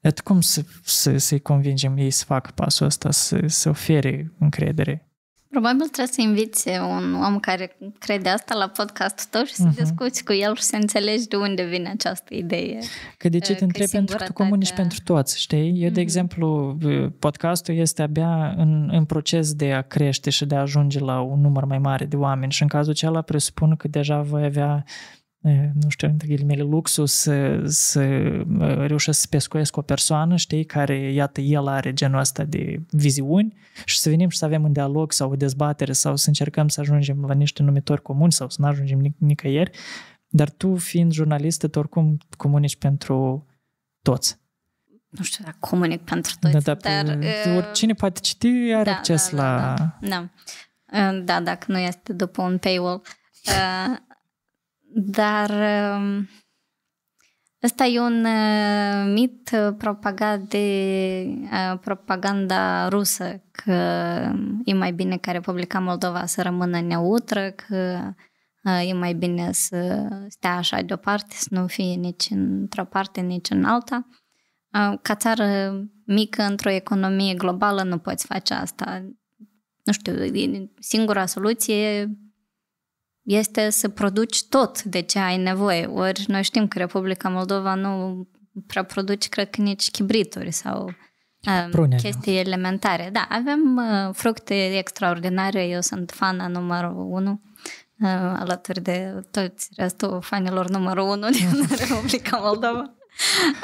Iată cum să, să, să-i convingem ei să facă pasul ăsta, să, să ofere încredere? Probabil trebuie să inviți un om care crede asta la podcastul tău și să uh-huh. discuți cu el și să înțelegi de unde vine această idee. Că de ce te întrebi? Pentru că tu comunici pentru toți, știi? Eu, uh-huh. de mhm. exemplu, podcastul este abia în, în proces de a crește și de a ajunge la un număr mai mare de oameni și în cazul acela presupun că deja voi avea nu știu, între ghilimele, luxul să, să reușesc să pescuiesc o persoană, știi, care, iată, el are genul ăsta de viziuni și să venim și să avem un dialog sau o dezbatere sau să încercăm să ajungem la niște numitori comuni sau să nu ajungem nic- nicăieri, dar tu, fiind jurnalistă, tu oricum comunici pentru toți nu știu dacă comunic pentru toți, da, da, dar... Uh, oricine poate citi are da, acces da, da la... Da, da. Uh, da, dacă nu este după un paywall. Uh, dar um, ăsta e un uh, mit uh, propagat de uh, propaganda rusă că um, e mai bine ca Republica Moldova să rămână neutră, că e mai bine să stea așa deoparte, să nu fie nici într-o parte, nici în alta. Ca țară mică, într-o economie globală, nu poți face asta. Nu știu, singura soluție este să produci tot de ce ai nevoie. Ori noi știm că Republica Moldova nu prea produce, cred că nici chibrituri sau um, Prune, chestii elementare. Da, avem uh, fructe extraordinare, eu sunt fana numărul 1 uh, alături de toți restul fanilor numărul 1 din Republica Moldova.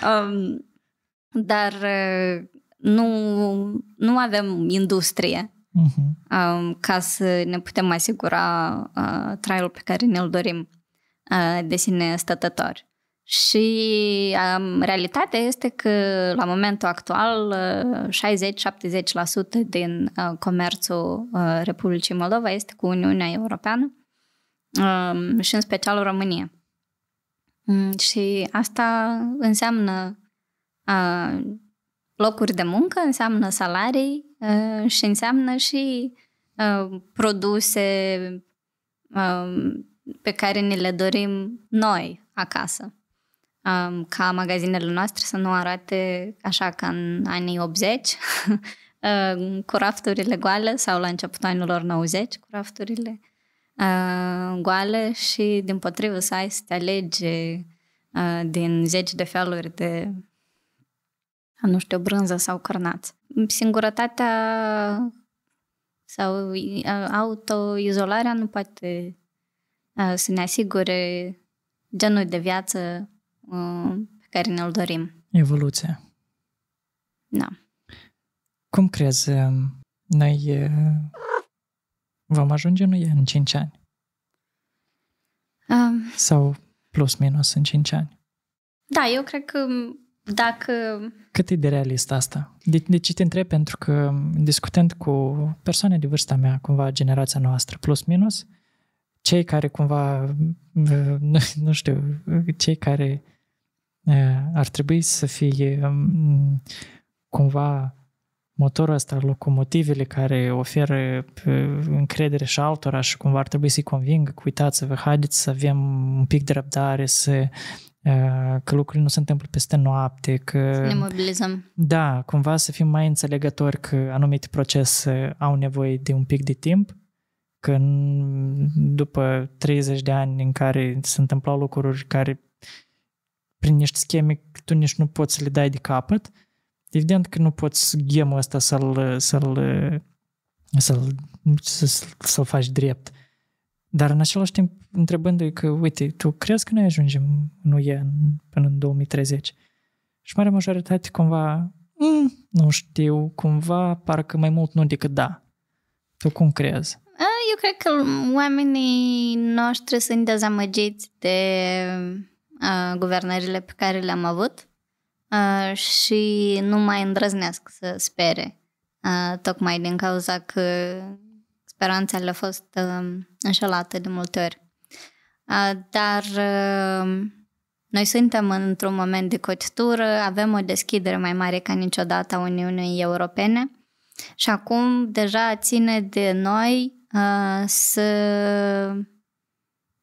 Um, dar uh, nu, nu avem industrie uh-huh. um, ca să ne putem asigura uh, traiul pe care ne-l dorim uh, de sine stătător. Și um, realitatea este că la momentul actual uh, 60-70% din uh, comerțul uh, Republicii Moldova este cu Uniunea Europeană um, și în special România. Mm, și asta înseamnă locuri de muncă, înseamnă salarii uh, și înseamnă și uh, produse um, pe care ni le dorim noi acasă. Um, ca magazinele noastre să nu arate așa ca în anii 80, uh, cu rafturile goale sau la începutul anilor 90 cu rafturile goale și din potrivă să ai să te alege din zeci de feluri de nu știu, brânză sau cărnaț. Singurătatea sau autoizolarea nu poate să ne asigure genul de viață pe care ne-l dorim. Evoluția. Da. Cum crezi, noi vom ajunge noi în 5 ani? Um, sau plus minus în 5 ani? Da, eu cred că dacă... Cât e de realist asta? De, de ce te întreb? Pentru că discutând cu persoane de vârsta mea, cumva generația noastră, plus minus, cei care cumva, nu, nu știu, cei care ar trebui să fie cumva motorul ăsta, locomotivele care oferă încredere și altora și cumva ar trebui să-i convingă că uitați-vă, haideți să avem un pic de răbdare, să Eh, că lucrurile nu se întâmplă peste noapte, că... Să ne mobilizăm. Da, cumva să fim mai înțelegători că anumite procese au nevoie de un pic de timp, că după 30 de ani în care se întâmplau lucruri care prin niște scheme tu nici nu poți să le dai de capăt, evident că nu poți ghemul ăsta să-l, să-l, să-l, să-l, să-l faci drept. Dar în același timp întrebându-i că, uite, tu crezi că noi ajungem în UE până în 2030? Și mare majoritate cumva, mm, nu știu, cumva parcă mai mult nu decât da. Tu cum crezi? Eu cred că oamenii noștri sunt dezamăgiți de uh, guvernările pe care le-am avut uh, și nu mai îndrăznesc să spere, uh, tocmai din cauza că speranțele fost uh, înșelate de multe ori. Uh, dar uh, noi suntem într-un moment de cotitură, avem o deschidere mai mare ca niciodată a Uniunii Europene și acum deja ține de noi uh, să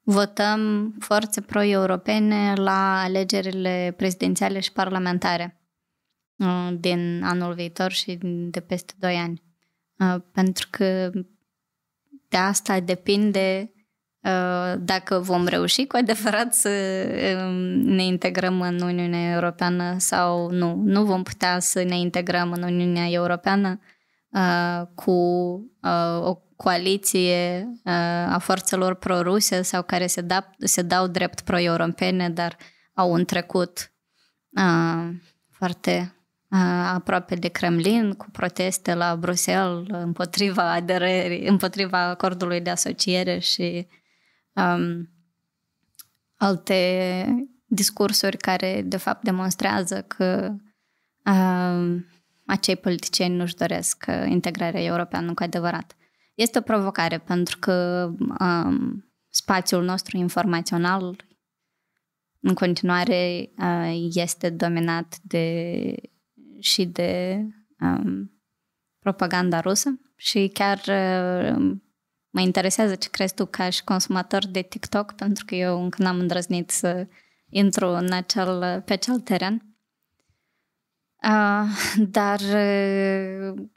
votăm forțe pro-europene la alegerile prezidențiale și parlamentare uh, din anul viitor și de peste 2 ani. Uh, pentru că de asta depinde uh, dacă vom reuși cu adevărat să um, ne integrăm în Uniunea Europeană sau nu. Nu vom putea să ne integrăm în Uniunea Europeană uh, cu uh, o coaliție a forțelor proruse sau care se, da, se dau drept pro-europene, dar au un trecut foarte aproape de Kremlin, cu proteste la Bruxelles împotriva aderării, împotriva acordului de asociere și um, alte discursuri care, de fapt, demonstrează că um, acei politicieni nu-și doresc uh, integrarea europeană cu adevărat. Este o provocare pentru că um, spațiul nostru informațional în continuare uh, este dominat de și de um, propaganda rusă și chiar um, mă interesează ce crezi tu ca și consumator de TikTok, pentru că eu încă n-am îndrăznit să intru în acel, pe acel teren. Uh, dar uh,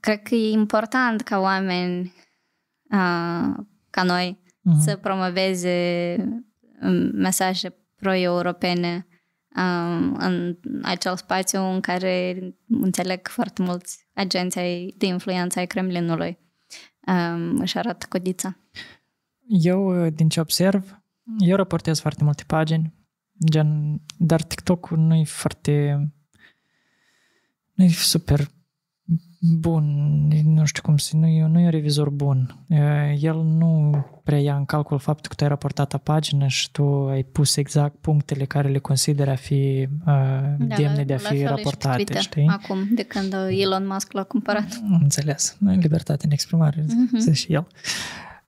cred că e important ca oameni uh, ca noi uh-huh. să promoveze um, mesaje pro-europene în acel spațiu în care înțeleg foarte mulți agenți ai, de influență ai Kremlinului își arată codița. Eu, uh, din ce observ, eu raportez foarte multe pagini, gen, dar TikTok-ul nu e foarte... nu e super bun, nu știu cum să nu, nu e un revizor bun. El nu prea ia în calcul faptul că tu ai raportat a pagină și tu ai pus exact punctele care le consideri a fi uh, da, demne de a fi raportate, știi? Acum, de când Elon Musk l-a cumpărat. Înțeles. Libertate în exprimare, uh-huh. Mhm. zice și el.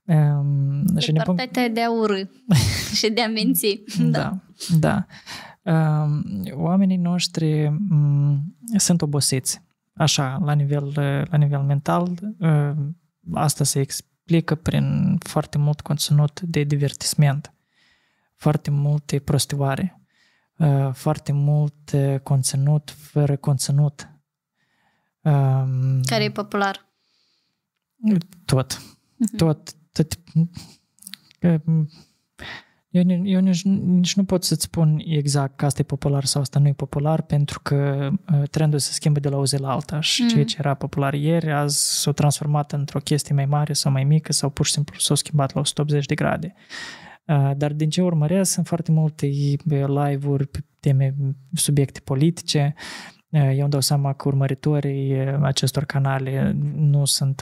Um, Libertatea punct... de a urâ și de a minți. da, da. da. Um, oamenii noștri um, sunt obosiți așa, la nivel, la nivel mental, ă, asta se explică prin foarte mult conținut de divertisment, foarte multe prostioare, ă, foarte mult conținut fără conținut. Care e popular? Tot. Mhm. Tot. tot ă, eu, eu nici, nici nu pot să-ți spun exact că asta e popular sau asta nu e popular, pentru că uh, trendul se schimbă de la o zi la alta și mm. ceea ce era popular ieri, azi s-a transformat într-o chestie mai mare sau mai mică sau pur și simplu s-a schimbat la 180 de grade. Uh, dar din ce urmăresc, sunt foarte multe uh, live-uri pe teme, subiecte politice, eu îmi dau seama că urmăritorii acestor canale nu sunt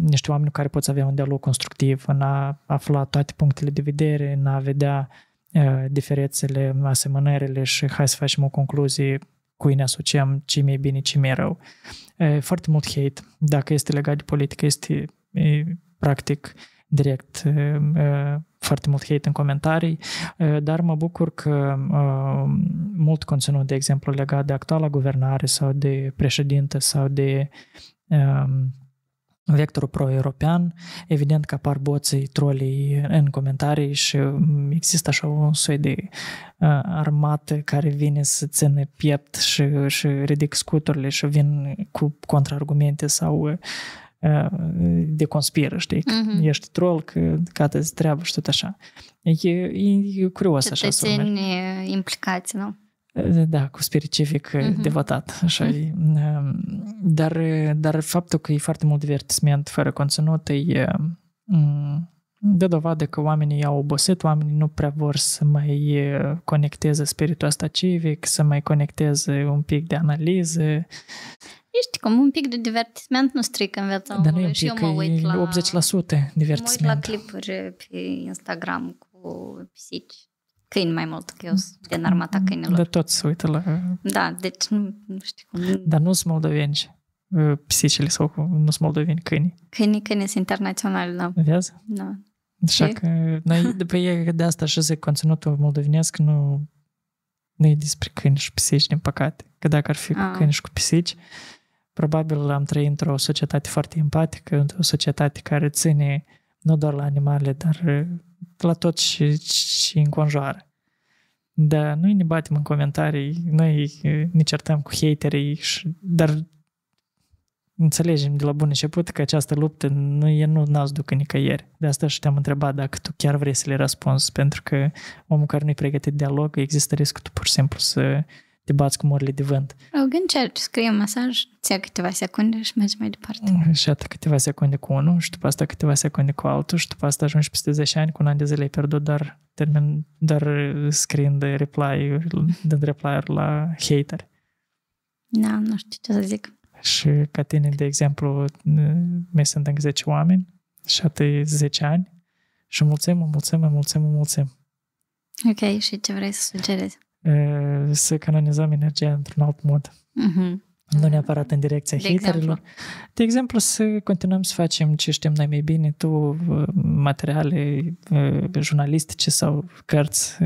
niște oameni care pot să avea un dialog constructiv, în a afla toate punctele de vedere, în a vedea uh, diferențele, asemănările și hai să facem o concluzie cu ne asociem, ce mi-e bine, ce mi-e rău. Foarte mult hate, dacă este legat de politică, este practic direct foarte mult hate în comentarii, dar mă bucur că mult conținut, de exemplu, legat de actuala guvernare sau de președinte sau de vectorul pro-european, evident că apar boții, trolii în comentarii și mm, există așa un soi de uh, armată care vine să țină piept și, și ridic scuturile și vin cu contraargumente sau uh, de conspiră, știi, că uh-huh. ești troll, că gata, treabă și tot așa. E, e, e curios așa. Te țini implicați, nu? da, cu spirit civic uh-huh. devotat, așa. Uh-huh. Dar, dar faptul că e foarte mult divertisment fără conținut e, mm, dă dovadă că oamenii au obosit, oamenii nu prea vor să mai conecteze spiritul ăsta civic, să mai conecteze un pic de analiză. Ești cum, un pic de divertisment nu strică în viața Dar nu Și eu mă uit la... 80% divertisment. Mă uit la clipuri pe Instagram cu pisici câini mai mult, că eu sunt din armata câinilor. Dar toți se uită la... Da, deci nu, nu știu cum... Dar nu sunt moldoveni uh, pisicile sau cu, nu sunt moldoveni, câini. Câini, câini sunt internaționali, da. Vezi? Da. Așa că, noi, după ei, de asta și zic, conținutul moldovenesc nu, nu e despre câini și pisici, din păcate. Că dacă ar fi cu ah. câini și cu pisici, probabil am trăit într-o societate foarte empatică, într-o societate care ține uh, nu doar la animale, dar uh, la tot și, și înconjoară. Da, noi ne batem în comentarii, noi uh, ne certăm cu haterii, și, dar înțelegem de la bun început că această luptă nu e nu n-ați ducă nicăieri. De asta și te-am întrebat dacă tu chiar vrei să le răspunzi, pentru că omul care nu-i pregătit dialog, există riscul tu pur și simplu să te bați cu morile de vânt. Rugând cer, scrie un masaj, ți ia câteva secunde și mergi mai departe. Și atât câteva secunde cu unul și după asta câteva secunde cu altul și după asta ajungi peste 10 ani cu un an de zile ai pierdut dar, termen, dar scriind reply, dând reply la hater. Da, nu știu ce să zic. Și ca tine, de exemplu, mi sunt încă 10 oameni și atât 10 ani și mulțumim, mulțumim, mulțumim, mulțumim. Ok, și ce vrei să sugerezi? să canonizăm energia într-un alt mod. Mm-hmm. Nu neapărat în direcția de haterilor. Exemplu? De exemplu, să continuăm să facem ce știm noi mai bine, tu materiale jurnalistice sau cărți,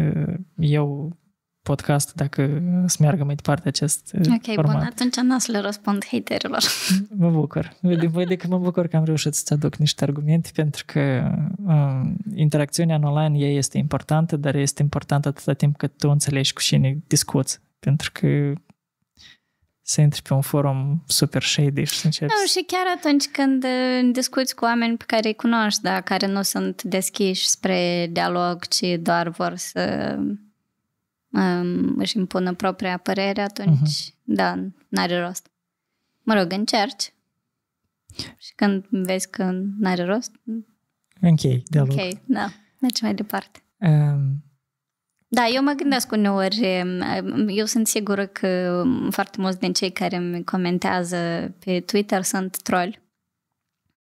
eu podcast dacă să meargă mai departe acest uh, Ok, format. bun, atunci n să le răspund haterilor. Mă bucur. Voi că mă bucur că am reușit să-ți aduc niște argumente pentru că um, interacțiunea în online ea este importantă, dar este importantă atâta timp cât tu înțelegi cu cine discuți. Pentru că să intri pe un forum super shady și să începi... Nu, și chiar atunci când uh, discuți cu oameni pe care îi cunoști, dar care nu sunt deschiși spre dialog, ci doar vor să um, își impună propria părere, atunci, uh-huh. da, n-are rost. Mă rog, încerci. Și când vezi că n-are rost... Închei, de Ok, loc. da. Mergi mai departe. Um... Da, eu mă gândesc uneori, eu sunt sigură că foarte mulți din cei care îmi comentează pe Twitter sunt troli.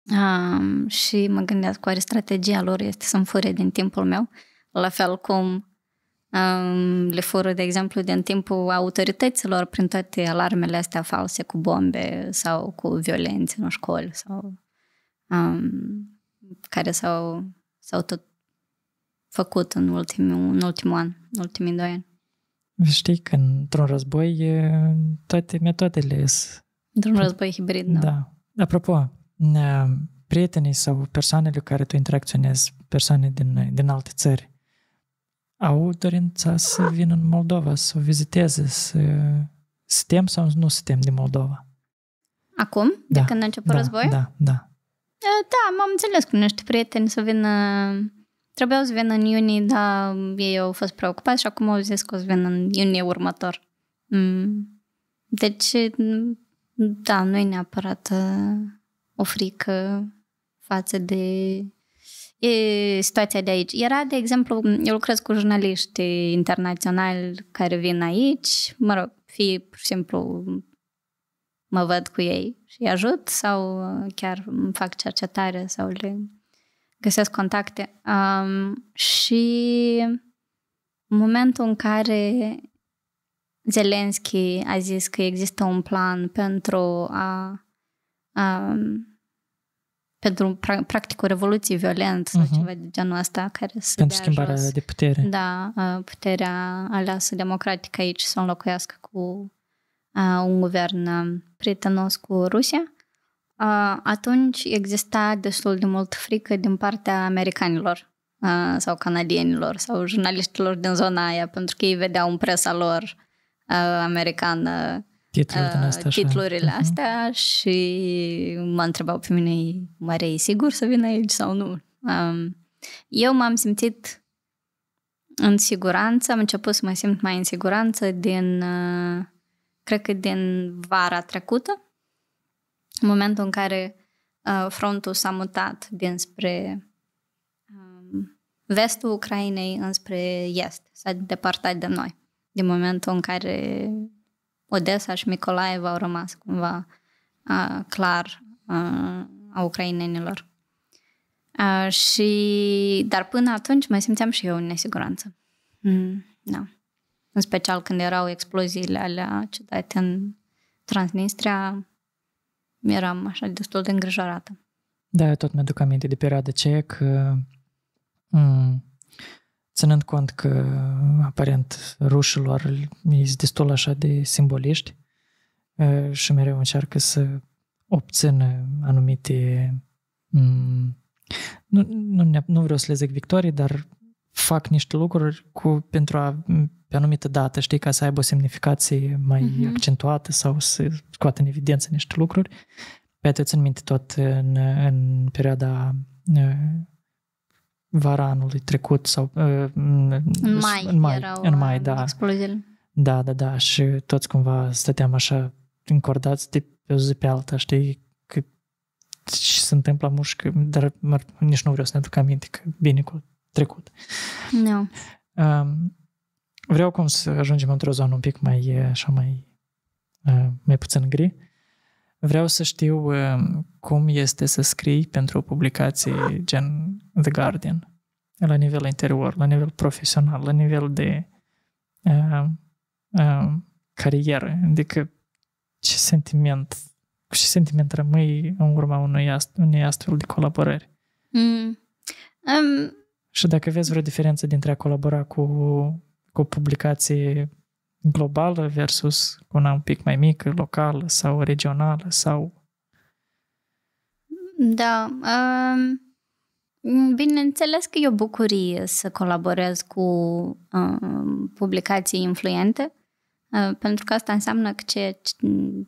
Um, și mă gândesc oare strategia lor este să-mi fure din timpul meu, la fel cum le fură, de exemplu, din timpul autorităților prin toate alarmele astea false cu bombe sau cu violențe în școli sau um, care s-au, s-au tot făcut în ultimul, în ultimul an, în ultimii doi ani. Știi că într-un război toate metodele sunt... Într-un război hibrid, nu? Da. da. Apropo, prietenii sau persoanele cu care tu interacționezi, persoane din, din alte țări, au dorința să vină în Moldova, să o viziteze, să suntem sau nu suntem din Moldova. Acum? Da, de când a început da, războiul? Da, da. Da, m-am înțeles cu niște prieteni să vină... Trebuiau să vină în iunie, dar ei au fost preocupați și acum au zis că o să vină în iunie următor. Mm. Deci, da, nu e neapărat uh, o frică față de e situația de aici. Era, de exemplu, eu lucrez cu jurnaliști internaționali care vin aici, mă rog, fie pur și simplu mă văd cu ei și îi ajut sau chiar fac cercetare sau le găsesc contacte. Um, și momentul în care Zelenski a zis că există un plan pentru a, a pentru practic o revoluție violentă sau uh-huh. ceva de genul ăsta care să Pentru schimbarea jos, de putere. Da, puterea aleasă democratică aici să înlocuiască cu un guvern prietenos cu Rusia. Atunci exista destul de mult frică din partea americanilor sau canadienilor sau jurnaliștilor din zona aia pentru că ei vedeau în presa lor americană titlurile uh, astea, așa. titlurile mhm. astea uh și mă întrebau pe mine, mare e sigur să vin aici sau nu? Um, eu m-am simțit în siguranță, am început să mă simt mai în siguranță din, uh, cred că din vara trecută, în momentul în care uh, frontul s-a mutat dinspre um, vestul Ucrainei înspre est, s-a depărtat de noi, din momentul în care Odessa și Mikolaev au rămas cumva a, clar a, a ucrainenilor. A, și, dar până atunci mai simțeam și eu în nesiguranță. Mm, da. În special când erau exploziile alea ciudate în Transnistria, eram așa destul de îngrijorată. Da, eu tot mi-aduc aminte de perioada aceea că m- mm, ținând cont că aparent rușilor este destul așa de simboliști și mereu încearcă să obțină anumite nu, nu, nu vreau să le zic victorii, dar fac niște lucruri cu, pentru a pe anumită dată, știi, ca să aibă o semnificație mai mm-hmm. accentuată sau să scoată în evidență niște lucruri. Pe atât țin minte tot în, în perioada vara anului trecut sau uh, în mai, în mai, erau în mai uh, da. Da, da, da, și toți cumva stăteam așa încordați de pe o zi pe alta, știi, că ce se întâmplă mușcă, dar nici nu vreau să ne aduc aminte că bine cu trecut. Nu. No. Um, vreau cum să ajungem într-o zonă un pic mai, așa, mai, uh, mai puțin gri. Vreau să știu um, cum este să scrii pentru o publicație gen The Guardian, la nivel interior, la nivel profesional, la nivel de uh, uh, carieră. Adică ce sentiment, cu ce sentiment rămâi în urma unui ast- unei astfel de colaborări? Mm. Um. Și dacă vezi vreo diferență dintre a colabora cu, cu o publicație globală versus una un pic mai mică, locală sau regională sau... Da, um, bineînțeles că e o bucurie să colaborez cu um, publicații influente, uh, pentru că asta înseamnă că ce,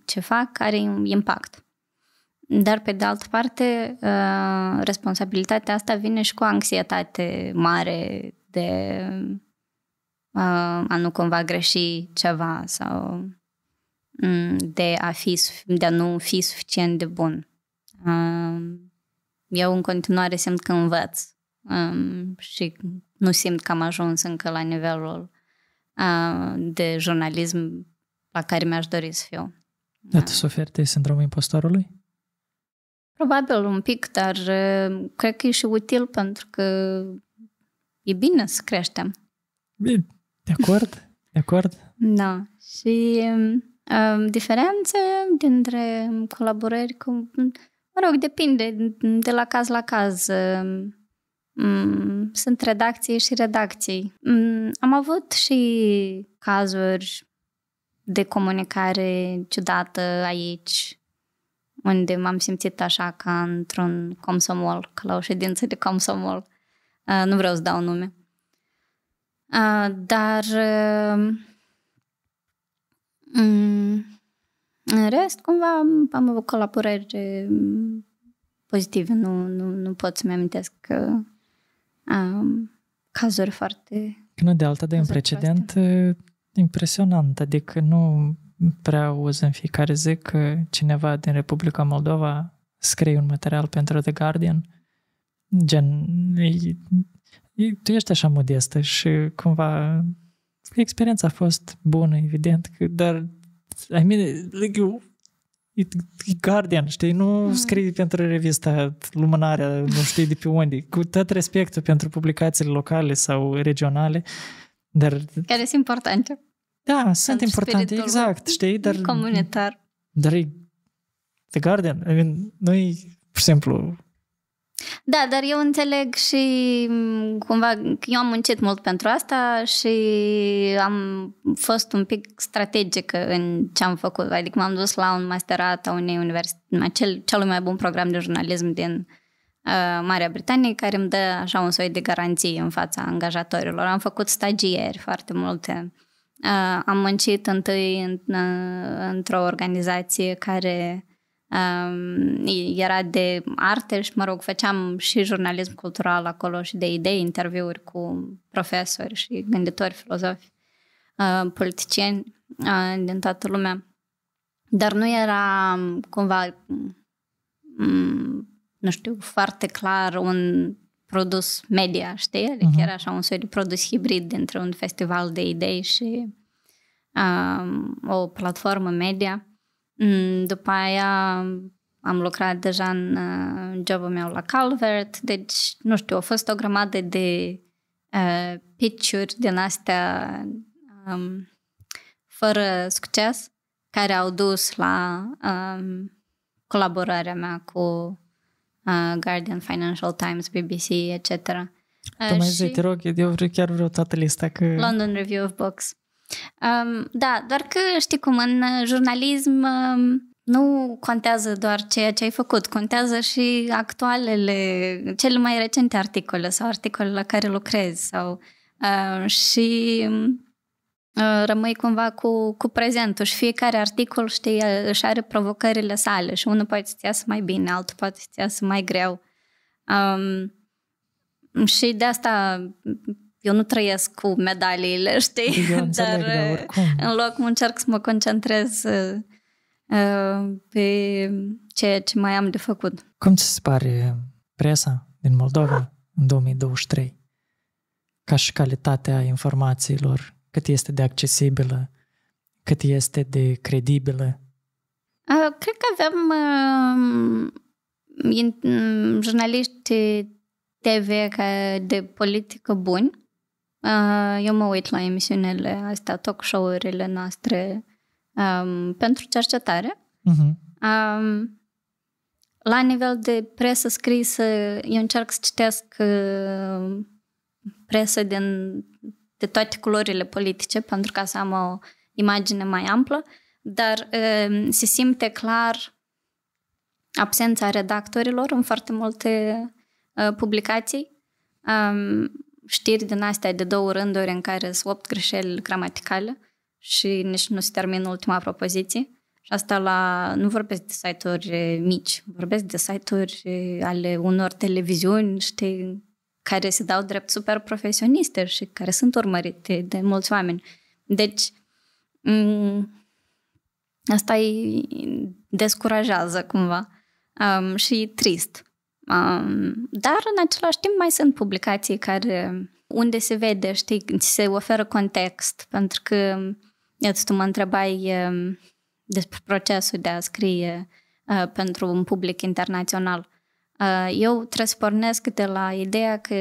ce fac are impact. Dar, pe de altă parte, uh, responsabilitatea asta vine și cu anxietate mare de Uh, a nu cumva greși ceva sau mm, de a, fi, de a nu fi suficient de bun. Uh, eu în continuare simt că învăț um, și nu simt că am ajuns încă la nivelul uh, de jurnalism la care mi-aș dori să fiu. Da, tu suferi de sindromul impostorului? Probabil un pic, dar cred că e și util pentru că e bine să creștem. Bine, de acord? De acord? Da. Și um, um diferențe dintre um, colaborări cu... Mă rog, depinde de la caz la caz. Um, mm, sunt redacții și redacții. Mm, am avut și cazuri de comunicare ciudată aici, unde m-am simțit așa ca într-un comsomol, ca la o ședință de comsomol. Uh, nu vreau să dau nume. Dar uh, mm, în rest, cumva, am avut colaborări mm, pozitive. Nu, nu, nu pot să-mi amintesc că am cazuri foarte... Că nu de alta, dar un precedent foarte... impresionant. Adică nu prea auz în fiecare zi că cineva din Republica Moldova scrie un material pentru The Guardian. Gen, tu ești așa modestă și cumva experiența a fost bună, evident, dar I mean, like, it, Guardian, știi, nu mm. scrii pentru revista Lumânarea, nu știi de pe unde, cu tot respectul pentru publicațiile locale sau regionale, dar... Care sunt importante. Da, sunt importante, exact, știi, dar... Comunitar. Dar e The Guardian, I mean, nu e, pur și simplu, da, dar eu înțeleg și mm, cumva, eu am muncit mult pentru asta și am fost un pic strategică în ce am făcut. Adică m-am dus la un masterat a unei universități, cel, cel mai bun program de jurnalism din uh, Marea Britanie, care îmi dă așa un soi de garanție în fața angajatorilor. Am făcut stagieri foarte multe. Uh, am muncit întâi în, uh, într-o organizație care era de artă și, mă rog, făceam și jurnalism cultural acolo și de idei, interviuri cu profesori și gânditori, filozofi, uh, politicieni uh, din toată lumea. Dar nu era um, cumva, mm, nu știu, foarte clar un produs media, știi? Adică uh-huh. era așa un soi de produs hibrid dintre un festival de idei și um, o platformă media. Mm, după aia am lucrat deja în uh, jobul meu la Calvert, deci, nu știu, a fost o grămadă de uh, pitch-uri din astea um, fără succes care au dus la um, colaborarea mea cu uh, Guardian, Financial Times, BBC, etc. Tu mai uh, zi, te rog, eu chiar vreau toată lista că... London Review of Books. Um, da, doar că știi cum, în jurnalism um, nu contează doar ceea ce ai făcut, contează și actualele, cele mai recente articole sau articole la care lucrezi sau um, și uh, rămâi cumva cu, cu prezentul și fiecare articol știi, își are provocările sale și unul poate să mai bine, altul poate să mai greu. Um, și de asta eu nu trăiesc cu medaliile, știi? înțeleg, dar, dar uh, în loc mă încerc să mă concentrez uh, uh, pe ceea ce mai am de făcut. Cum ți se pare presa din Moldova în 2023? Ca și calitatea informațiilor, cât este de accesibilă, cât este de credibilă? Uh, cred că avem uh, mm, jurnaliști TV de politică buni eu mă uit la emisiunile astea, talk show-urile noastre um, pentru cercetare. Uh-huh. Um, la nivel de presă scrisă, eu încerc să citesc uh, presă din, de toate culorile politice pentru ca să am o imagine mai amplă, dar uh, se simte clar absența redactorilor în foarte multe uh, publicații. Um, știri din astea de două rânduri în care sunt opt greșeli gramaticale și nici nu se termină ultima propoziție. Și asta la... Nu vorbesc de site-uri eh, mici, vorbesc de site-uri eh, ale unor televiziuni, știi, care se dau drept super profesioniste și care sunt urmărite de mulți oameni. Deci, m- mm, asta îi descurajează cumva um, și e trist. Um, dar în același timp mai sunt publicații care unde se vede, știi, se oferă context, pentru că iată, tu mă întrebai um, despre procesul de a scrie uh, pentru un public internațional. Uh, eu trebuie să pornesc de la ideea că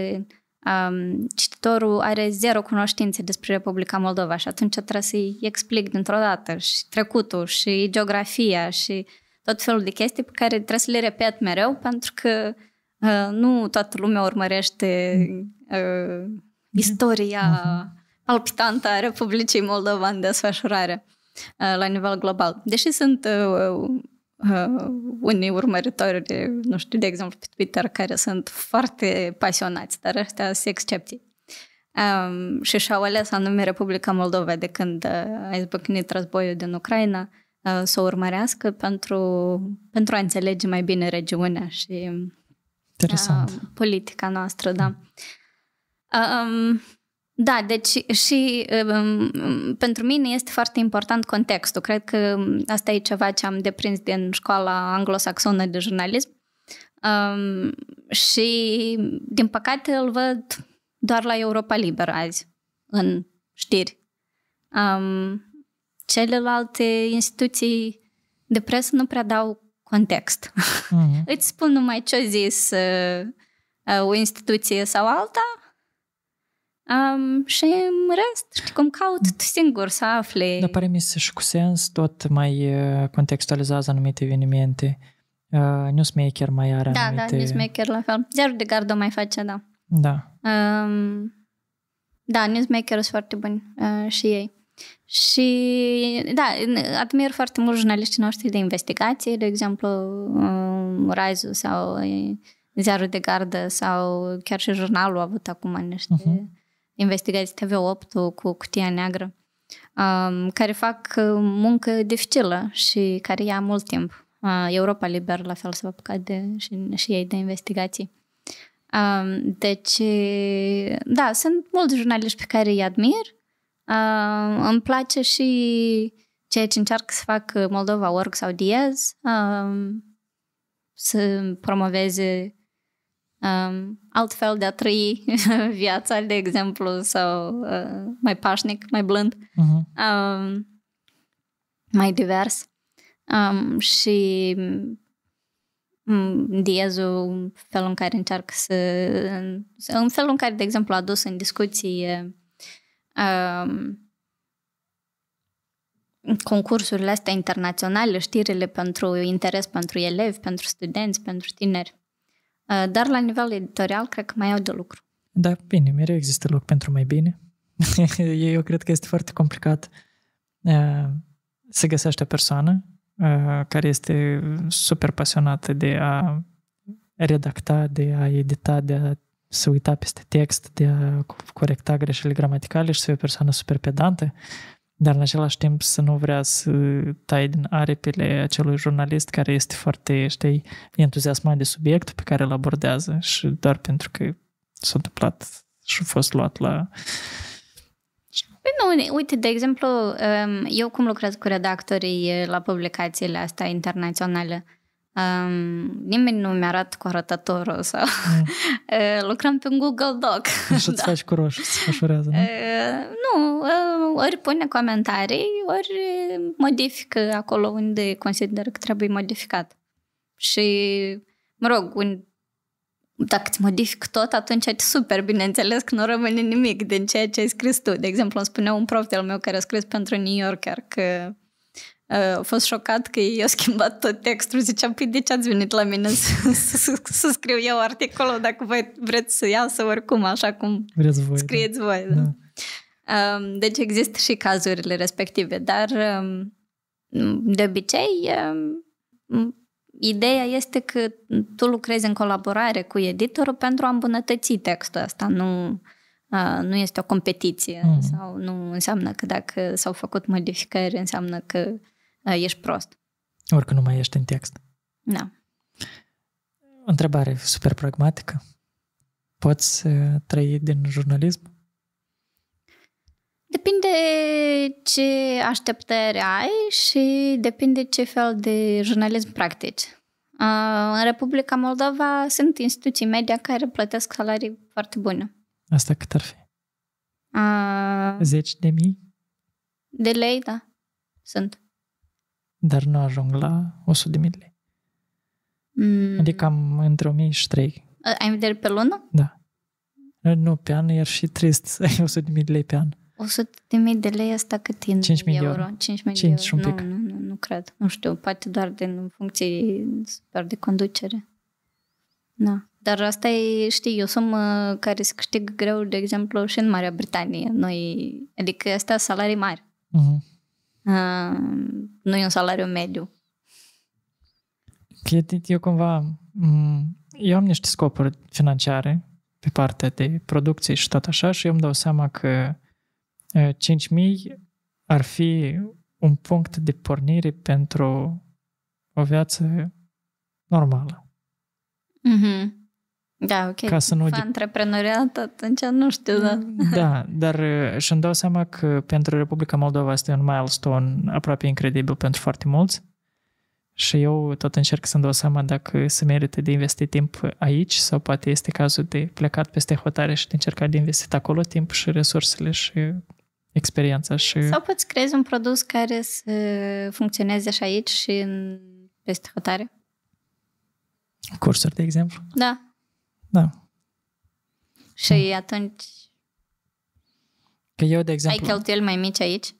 um, cititorul are zero cunoștințe despre Republica Moldova și atunci trebuie să-i explic dintr-o dată și trecutul și geografia și tot felul de chestii pe care trebuie să le repet mereu pentru că uh, nu toată lumea urmărește uh, da. istoria mhm. palpitantă a Republicii Moldova în desfășurare uh, la nivel global. Deși sunt uh, uh, uh unii urmăritori, nu știu, de exemplu pe Twitter, care sunt foarte pasionați, dar ăștia se excepții. Um, și și-au ales anume Republica Moldova de când uh, a izbucnit războiul din Ucraina Uh, să o urmărească pentru, pentru a înțelege mai bine regiunea și uh, Interesant. Uh, politica noastră, da. Uh, um, da, deci și um, pentru mine este foarte important contextul. Cred că um, asta e ceva ce am deprins din școala anglosaxonă de jurnalism. Um, și, din păcate, îl văd doar la Europa Liberă azi, în știri. Um, Celelalte instituții de presă nu prea dau context. Mm-hmm. Îți spun numai ce a zis uh, uh, o instituție sau alta um, și în rest, știi, cum caut tu singur să afli. Dar pare mi se și cu sens tot mai uh, contextualizează anumite evenimente. Uh, newsmaker mai are da, da anumite... Da, da, Newsmaker la fel. Ziarul de gardă mai face, da. Da. Um, da, Newsmaker sunt foarte buni uh, și ei. Și, da, admir foarte mult jurnaliștii noștri de investigație, de exemplu, um, Raizu sau Ziarul de Gardă sau chiar și jurnalul a avut acum niște uh-huh. investigații TV8 cu cutia neagră, um, care fac um, muncă dificilă și care ia mult timp. Uh, Europa Liber la fel s-a apucat de, și, și ei de investigații. Um, deci, da, sunt mulți jurnaliști pe care îi admir, Uh, îmi place și ceea ce încearcă să fac uh, Moldova Work sau Diaz, um, să promoveze um, alt fel de a trăi viața, de exemplu, sau uh, mai pașnic, mai blând, uh-huh. um, mai divers. Um, și um, Diezul, felul în care încearcă să... În felul în care, de exemplu, a dus în discuții concursurile astea internaționale, știrile pentru interes pentru elevi, pentru studenți, pentru tineri. Dar la nivel editorial, cred că mai au de lucru. Da, bine, mereu există loc pentru mai bine. Eu cred că este foarte complicat să găsești o persoană care este super pasionată de a redacta, de a edita, de a să uita peste text, de a corecta greșelile gramaticale și să fie o persoană super pedantă, dar în același timp să nu vrea să tai din aripile acelui jurnalist care este foarte, știi, entuziasmat de subiectul pe care îl abordează și doar pentru că s-a întâmplat și a fost luat la... Păi nu, uite, de exemplu, um, eu cum lucrez cu redactorii la publicațiile astea internaționale, Um, nimeni nu mi-arată cu arătătorul sau mm. lucrăm pe un Google Doc. Și îți da. faci cu roșu, se fașurează, nu? Uh, nu, uh, ori pune comentarii, ori modifică acolo unde consideră că trebuie modificat. Și, mă rog, un, dacă îți modific tot, atunci e super, bineînțeles că nu rămâne nimic din ceea ce ai scris tu. De exemplu, îmi spunea un prof de-al meu care a scris pentru New Yorker că a fost șocat că a schimbat tot textul. Ziceam, păi de ce ați venit la mine să, să, să scriu eu articolul dacă voi vreți să iasă oricum așa cum Vreți voi, da. scrieți da. voi. Da. Da. Deci există și cazurile respective, dar um, de obicei um, ideea este că tu lucrezi în colaborare cu editorul pentru a îmbunătăți textul ăsta, nu, nu este o competiție mm. sau nu înseamnă că dacă s-au făcut modificări înseamnă că Uh, ești prost. Oricum nu mai ești în text. Da. O întrebare super pragmatică. Poți uh, trăi din jurnalism? Depinde ce așteptări ai și depinde ce fel de jurnalism practici. Uh, în Republica Moldova sunt instituții media care plătesc salarii foarte bune. Asta cât ar fi? A... Zeci de mii? De lei, da. Sunt dar nu ajung la 100 de mii Mm. Adică am între 1000 și 3. Ai în vedere pe lună? Da. Nu, pe an iar și trist să ai 100 de mii lei pe an. 100 de mii de lei asta cât e 5 mii de euro? 5 mii de euro. Și un pic. Nu, nu, nu, cred. Nu știu, poate doar din funcție doar de conducere. Da. Dar asta e, știi, e o sumă care se câștigă greu, de exemplu, și în Marea Britanie. Noi, adică astea salarii mari. Uh-huh nu e un salariu mediu. Eu cumva, eu am niște scopuri financiare pe partea de producție și tot așa și eu îmi dau seama că 5.000 ar fi un punct de pornire pentru o viață normală. Mm-hmm. Da, ok. Ca să nu... Fa antreprenoriat atunci nu știu, da. Mm, da, dar uh, și îmi dau seama că pentru Republica Moldova este un milestone aproape incredibil pentru foarte mulți și eu tot încerc să-mi dau seama dacă se merită de investit timp aici sau poate este cazul de plecat peste hotare și de încercat de investit acolo timp și resursele și experiența și... Sau poți crezi un produs care să funcționeze și aici și în peste hotare. Cursuri, de exemplu? Da, da. Și da. atunci... Că eu, de exemplu... Ai cheltuieli mai mici aici?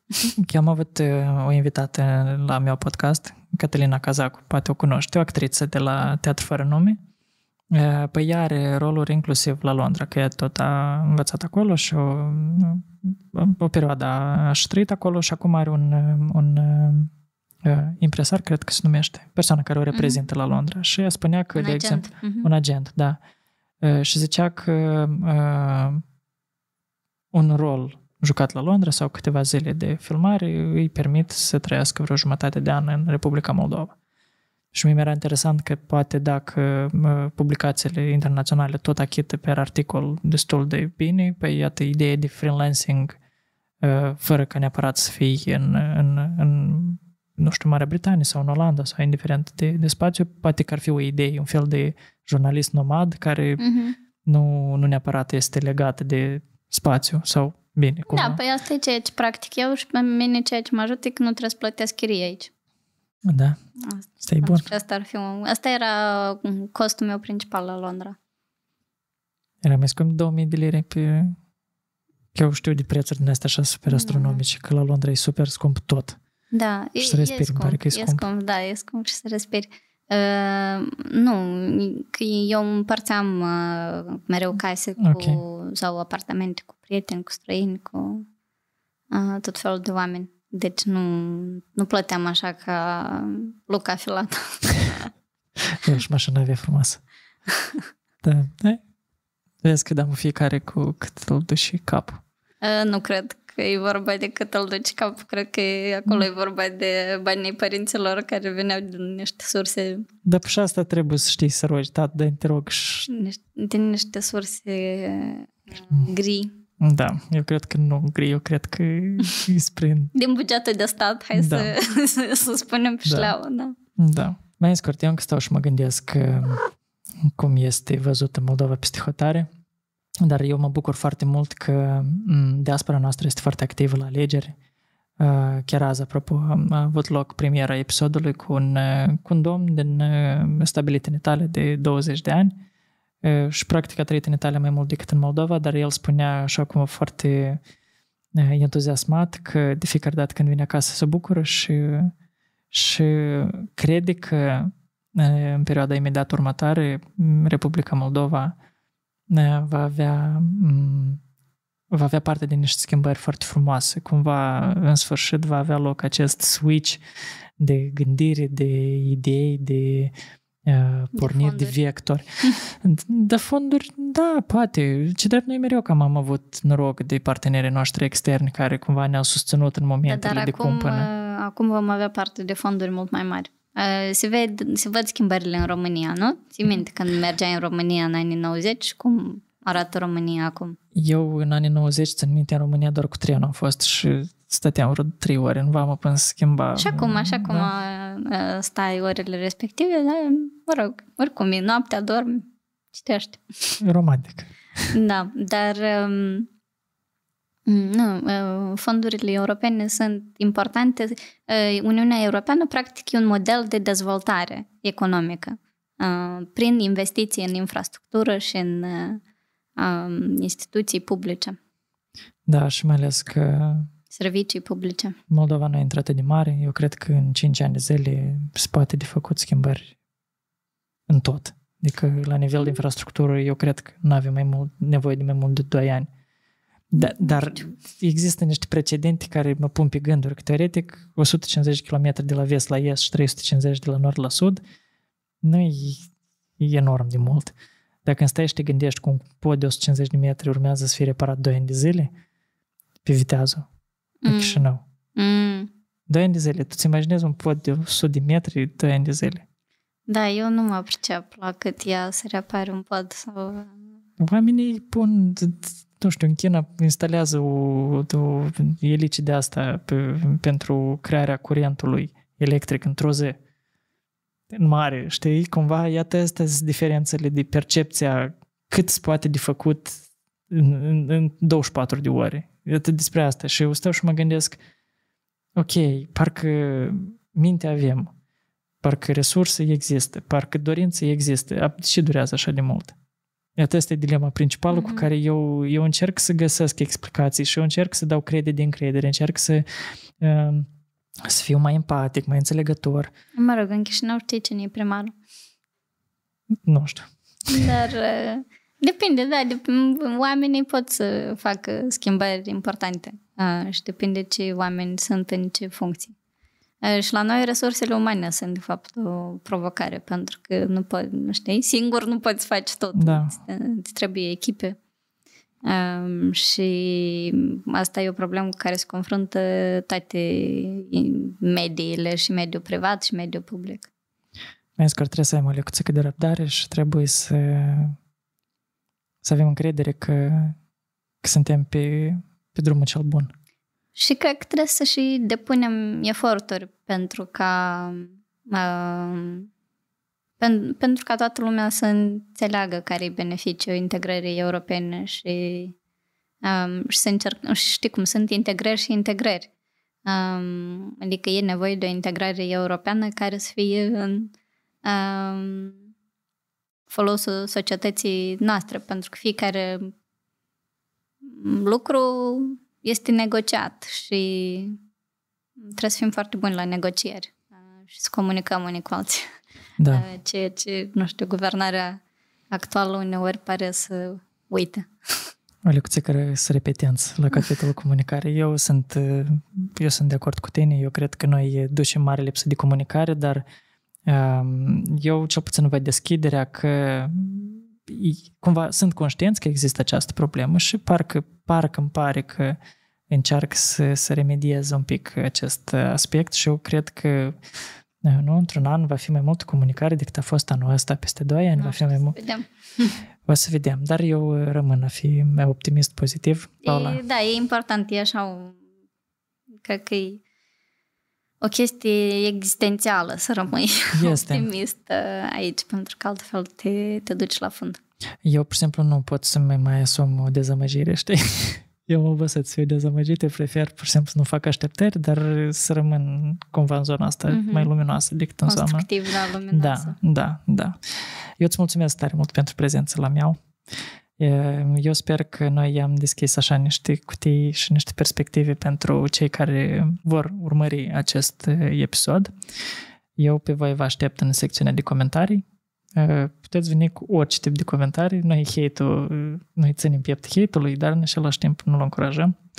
Că am avut uh, o invitată la meu podcast, Catalina Cazacu, poate o cunoști, o actriță de la Teatru Fără Nume. Uh, păi ea are roluri inclusiv la Londra, că ea tot a învățat acolo și o, o perioadă a ștrit acolo și acum are un, uh, un impresar, cred că se numește, persoana care o reprezintă mm-hmm. la Londra. Și ea spunea că, un de agent. exemplu, mm-hmm. un agent, da și zicea că un rol jucat la Londra sau câteva zile de filmare îi permit să trăiască vreo jumătate de an în Republica Moldova. Și mi era interesant că poate dacă publicațiile internaționale tot achită pe articol destul de bine, pe iată ideea de freelancing fără ca neapărat să fii în, în, în nu știu, Marea Britanie sau în Olanda sau indiferent de, de spațiu, poate că ar fi o idee, un fel de jurnalist nomad care uh-huh. nu, nu neapărat este legat de spațiu sau bine. Cum... Da, păi asta e ceea ce practic eu și pe mine ceea ce mă ajută e că nu trebuie să plătesc chirie aici. Da, asta, e bun. Asta, ar fi un... asta era costul meu principal la Londra. Era mai scump 2000 de lire pe... Eu știu de prețuri din astea așa super da. astronomice, mm-hmm. că la Londra e super scump tot. Da, și să respiri, e scump, pare că e scump. E scump, da, e scump și să respiri. Uh, nu, că eu împărțeam uh, mereu case cu, okay. sau apartamente cu prieteni, cu străini, cu uh, tot felul de oameni. Deci nu, nu plăteam așa ca Luca Filat. Eu și mașina avea frumoasă. Da, da. Vezi că dăm fiecare cu cât îl duci și cap. Uh, nu cred că e vorba de cât îl duci cap, cred că acolo mm. e vorba de banii părinților care veneau din niște surse. Dar pe asta trebuie să știi să rogi, tată, dar da, te rog. Din niște surse mm. gri. Da, eu cred că nu gri, eu cred că e spre... Din bugetul de stat, hai da. să, să, spunem pe da. șleau, da. Da. Mai în scurt, eu încă stau și mă gândesc um, cum este văzută Moldova peste hotare dar eu mă bucur foarte mult că diaspora noastră este foarte activă la alegeri. Uh, chiar azi, apropo, a avut loc premiera episodului cu un, cu un domn din uh, stabilit în Italia de 20 de ani uh, și practic a trăit în Italia mai mult decât în Moldova, dar el spunea așa cum foarte entuziasmat că de fiecare dată când vine acasă se bucură și, și crede că în perioada imediat următoare Republica Moldova va avea, va avea parte de niște schimbări foarte frumoase. Cumva, în sfârșit, va avea loc acest switch de gândire, de idei, de uh, porniri, de, fonduri. de vectori. de fonduri, da, poate. Ce drept noi mereu că am avut noroc de partenerii noștri externi care cumva ne-au susținut în da, momentele da, dar de acum, cumpănă. Uh, acum vom avea parte de fonduri mult mai mari se, ved, se văd schimbările în România, nu? Ții minte mhm. când mergeai în România în anii 90 cum arată România acum? Eu în anii 90 țin minte în România doar cu trenul am fost și stăteam vreo trei ore în vamă până să schimba. Și acum, așa da. cum stai orele respective, da, mă rog, oricum e noaptea, dormi, citești. Romantic. Da, dar um, Mm, nu, fondurile europene sunt importante. Uniunea Europeană, practic, e un model de dezvoltare economică prin investiții în infrastructură și în instituții publice. Da, și mai ales că servicii publice. Moldova nu a intrat de mare. Eu cred că în 5 ani de zile se poate de făcut schimbări în tot. Adică la nivel de infrastructură eu cred că nu avem mai mult, nevoie de mai mult de 2 ani da, dar există niște precedente care mă pun pe gânduri că teoretic 150 km de la vest la est și 350 de la nord la sud nu e, e enorm de mult. Dacă îmi stai și te gândești cum pod de 150 de metri urmează să fie reparat 2 ani de zile pe viteazul, mm. Chișinău. Mm. 2 ani de zile. Tu ți imaginezi un pod de 100 de metri 2 ani de zile? Da, eu nu mă pricep la cât ia să repare un pod sau... Oamenii pun nu știu, în China instalează o, o elice de asta pe, pentru crearea curentului electric într-o zi în mare, știi? Cumva, iată, astea sunt diferențele de percepția cât se poate de făcut în, în, în 24 de ore. Iată despre asta. Și eu stau și mă gândesc, ok, parcă minte avem, parcă resurse există, parcă dorințe există. Și durează așa de mult. Iată, asta e dilema principală mm-hmm. cu mhm. care eu, eu încerc să găsesc explicații și eu încerc să dau credere din credere, încerc să, um, să fiu mai empatic, mai înțelegător. Mă rog, în Chișinău știi cine e primarul? Nu știu. Dar uh, depinde, da, de, oamenii pot să facă schimbări importante uh, și depinde ce oameni sunt în ce funcții. Și la noi resursele umane sunt, de fapt, o provocare, pentru că nu poți, nu știi, singur nu poți face tot. Da. Îți trebuie echipe. Um, și asta e o problemă cu care se confruntă toate mediile și mediul privat și mediul public. Mai că trebuie să ai o lecuțică de răbdare și trebuie să, să avem încredere că, că suntem pe, pe drumul cel bun. Și cred că trebuie să și depunem eforturi pentru ca uh, pen, pentru ca toată lumea să înțeleagă care e beneficiul integrării europene și, um, și să încerc, știi cum sunt integrări și integrări. Um, adică e nevoie de o integrare europeană care să fie în um, folosul societății noastre, pentru că fiecare lucru este negociat și trebuie să fim foarte buni la negocieri uh, și să comunicăm unii cu alții. Da. Uh, ceea ce, nu știu, guvernarea actuală uneori pare să uite. O lecție care să repetenți la capitolul comunicare. Eu sunt, uh, eu sunt de acord cu tine, eu cred că noi ducem mare lipsă de comunicare, dar um, eu cel puțin văd deschiderea că cumva sunt conștienți că există această problemă și parcă, parcă îmi pare că încearcă să, să remediez un pic acest aspect și eu cred că eh, nu, într-un an va fi mai mult comunicare decât a fost anul ăsta, peste doi ani nu, va fi mai mult. Vedem. O să vedem, dar eu rămân a fi optimist pozitiv. Paula. E, da, e important, e așa, cred că e o chestie existențială să rămâi este. optimist aici, pentru că altfel te, te duci la fund. Eu, pur și simplu, nu pot să mai mai asum o dezamăgire, știi? Eu mă văd să-ți fiu dezamăgit, eu prefer pur și simplu să nu fac așteptări, dar să rămân cumva în zona asta mm-hmm. mai luminoasă decât în zona... Constructiv, da, luminoasă. Da, da, da. Eu îți mulțumesc tare mult pentru prezența la miau. Ehm, eu sper că noi am deschis așa niște cutii și niște perspective pentru cei care vor urmări acest eh, episod. Eu pe voi vă aștept în secțiunea de comentarii. Eh, puteți veni cu orice tip de comentarii. Noi hate eh, noi ținem piept hate-ului, dar în același timp nu-l încurajăm.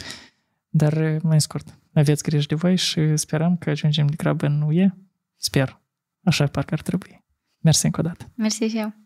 Dar mai scurt, aveți grijă de voi și sperăm că ajungem de grabă în UE. Sper. Așa parcă ar trebui. Mersi încă o dată. Mersi și eu.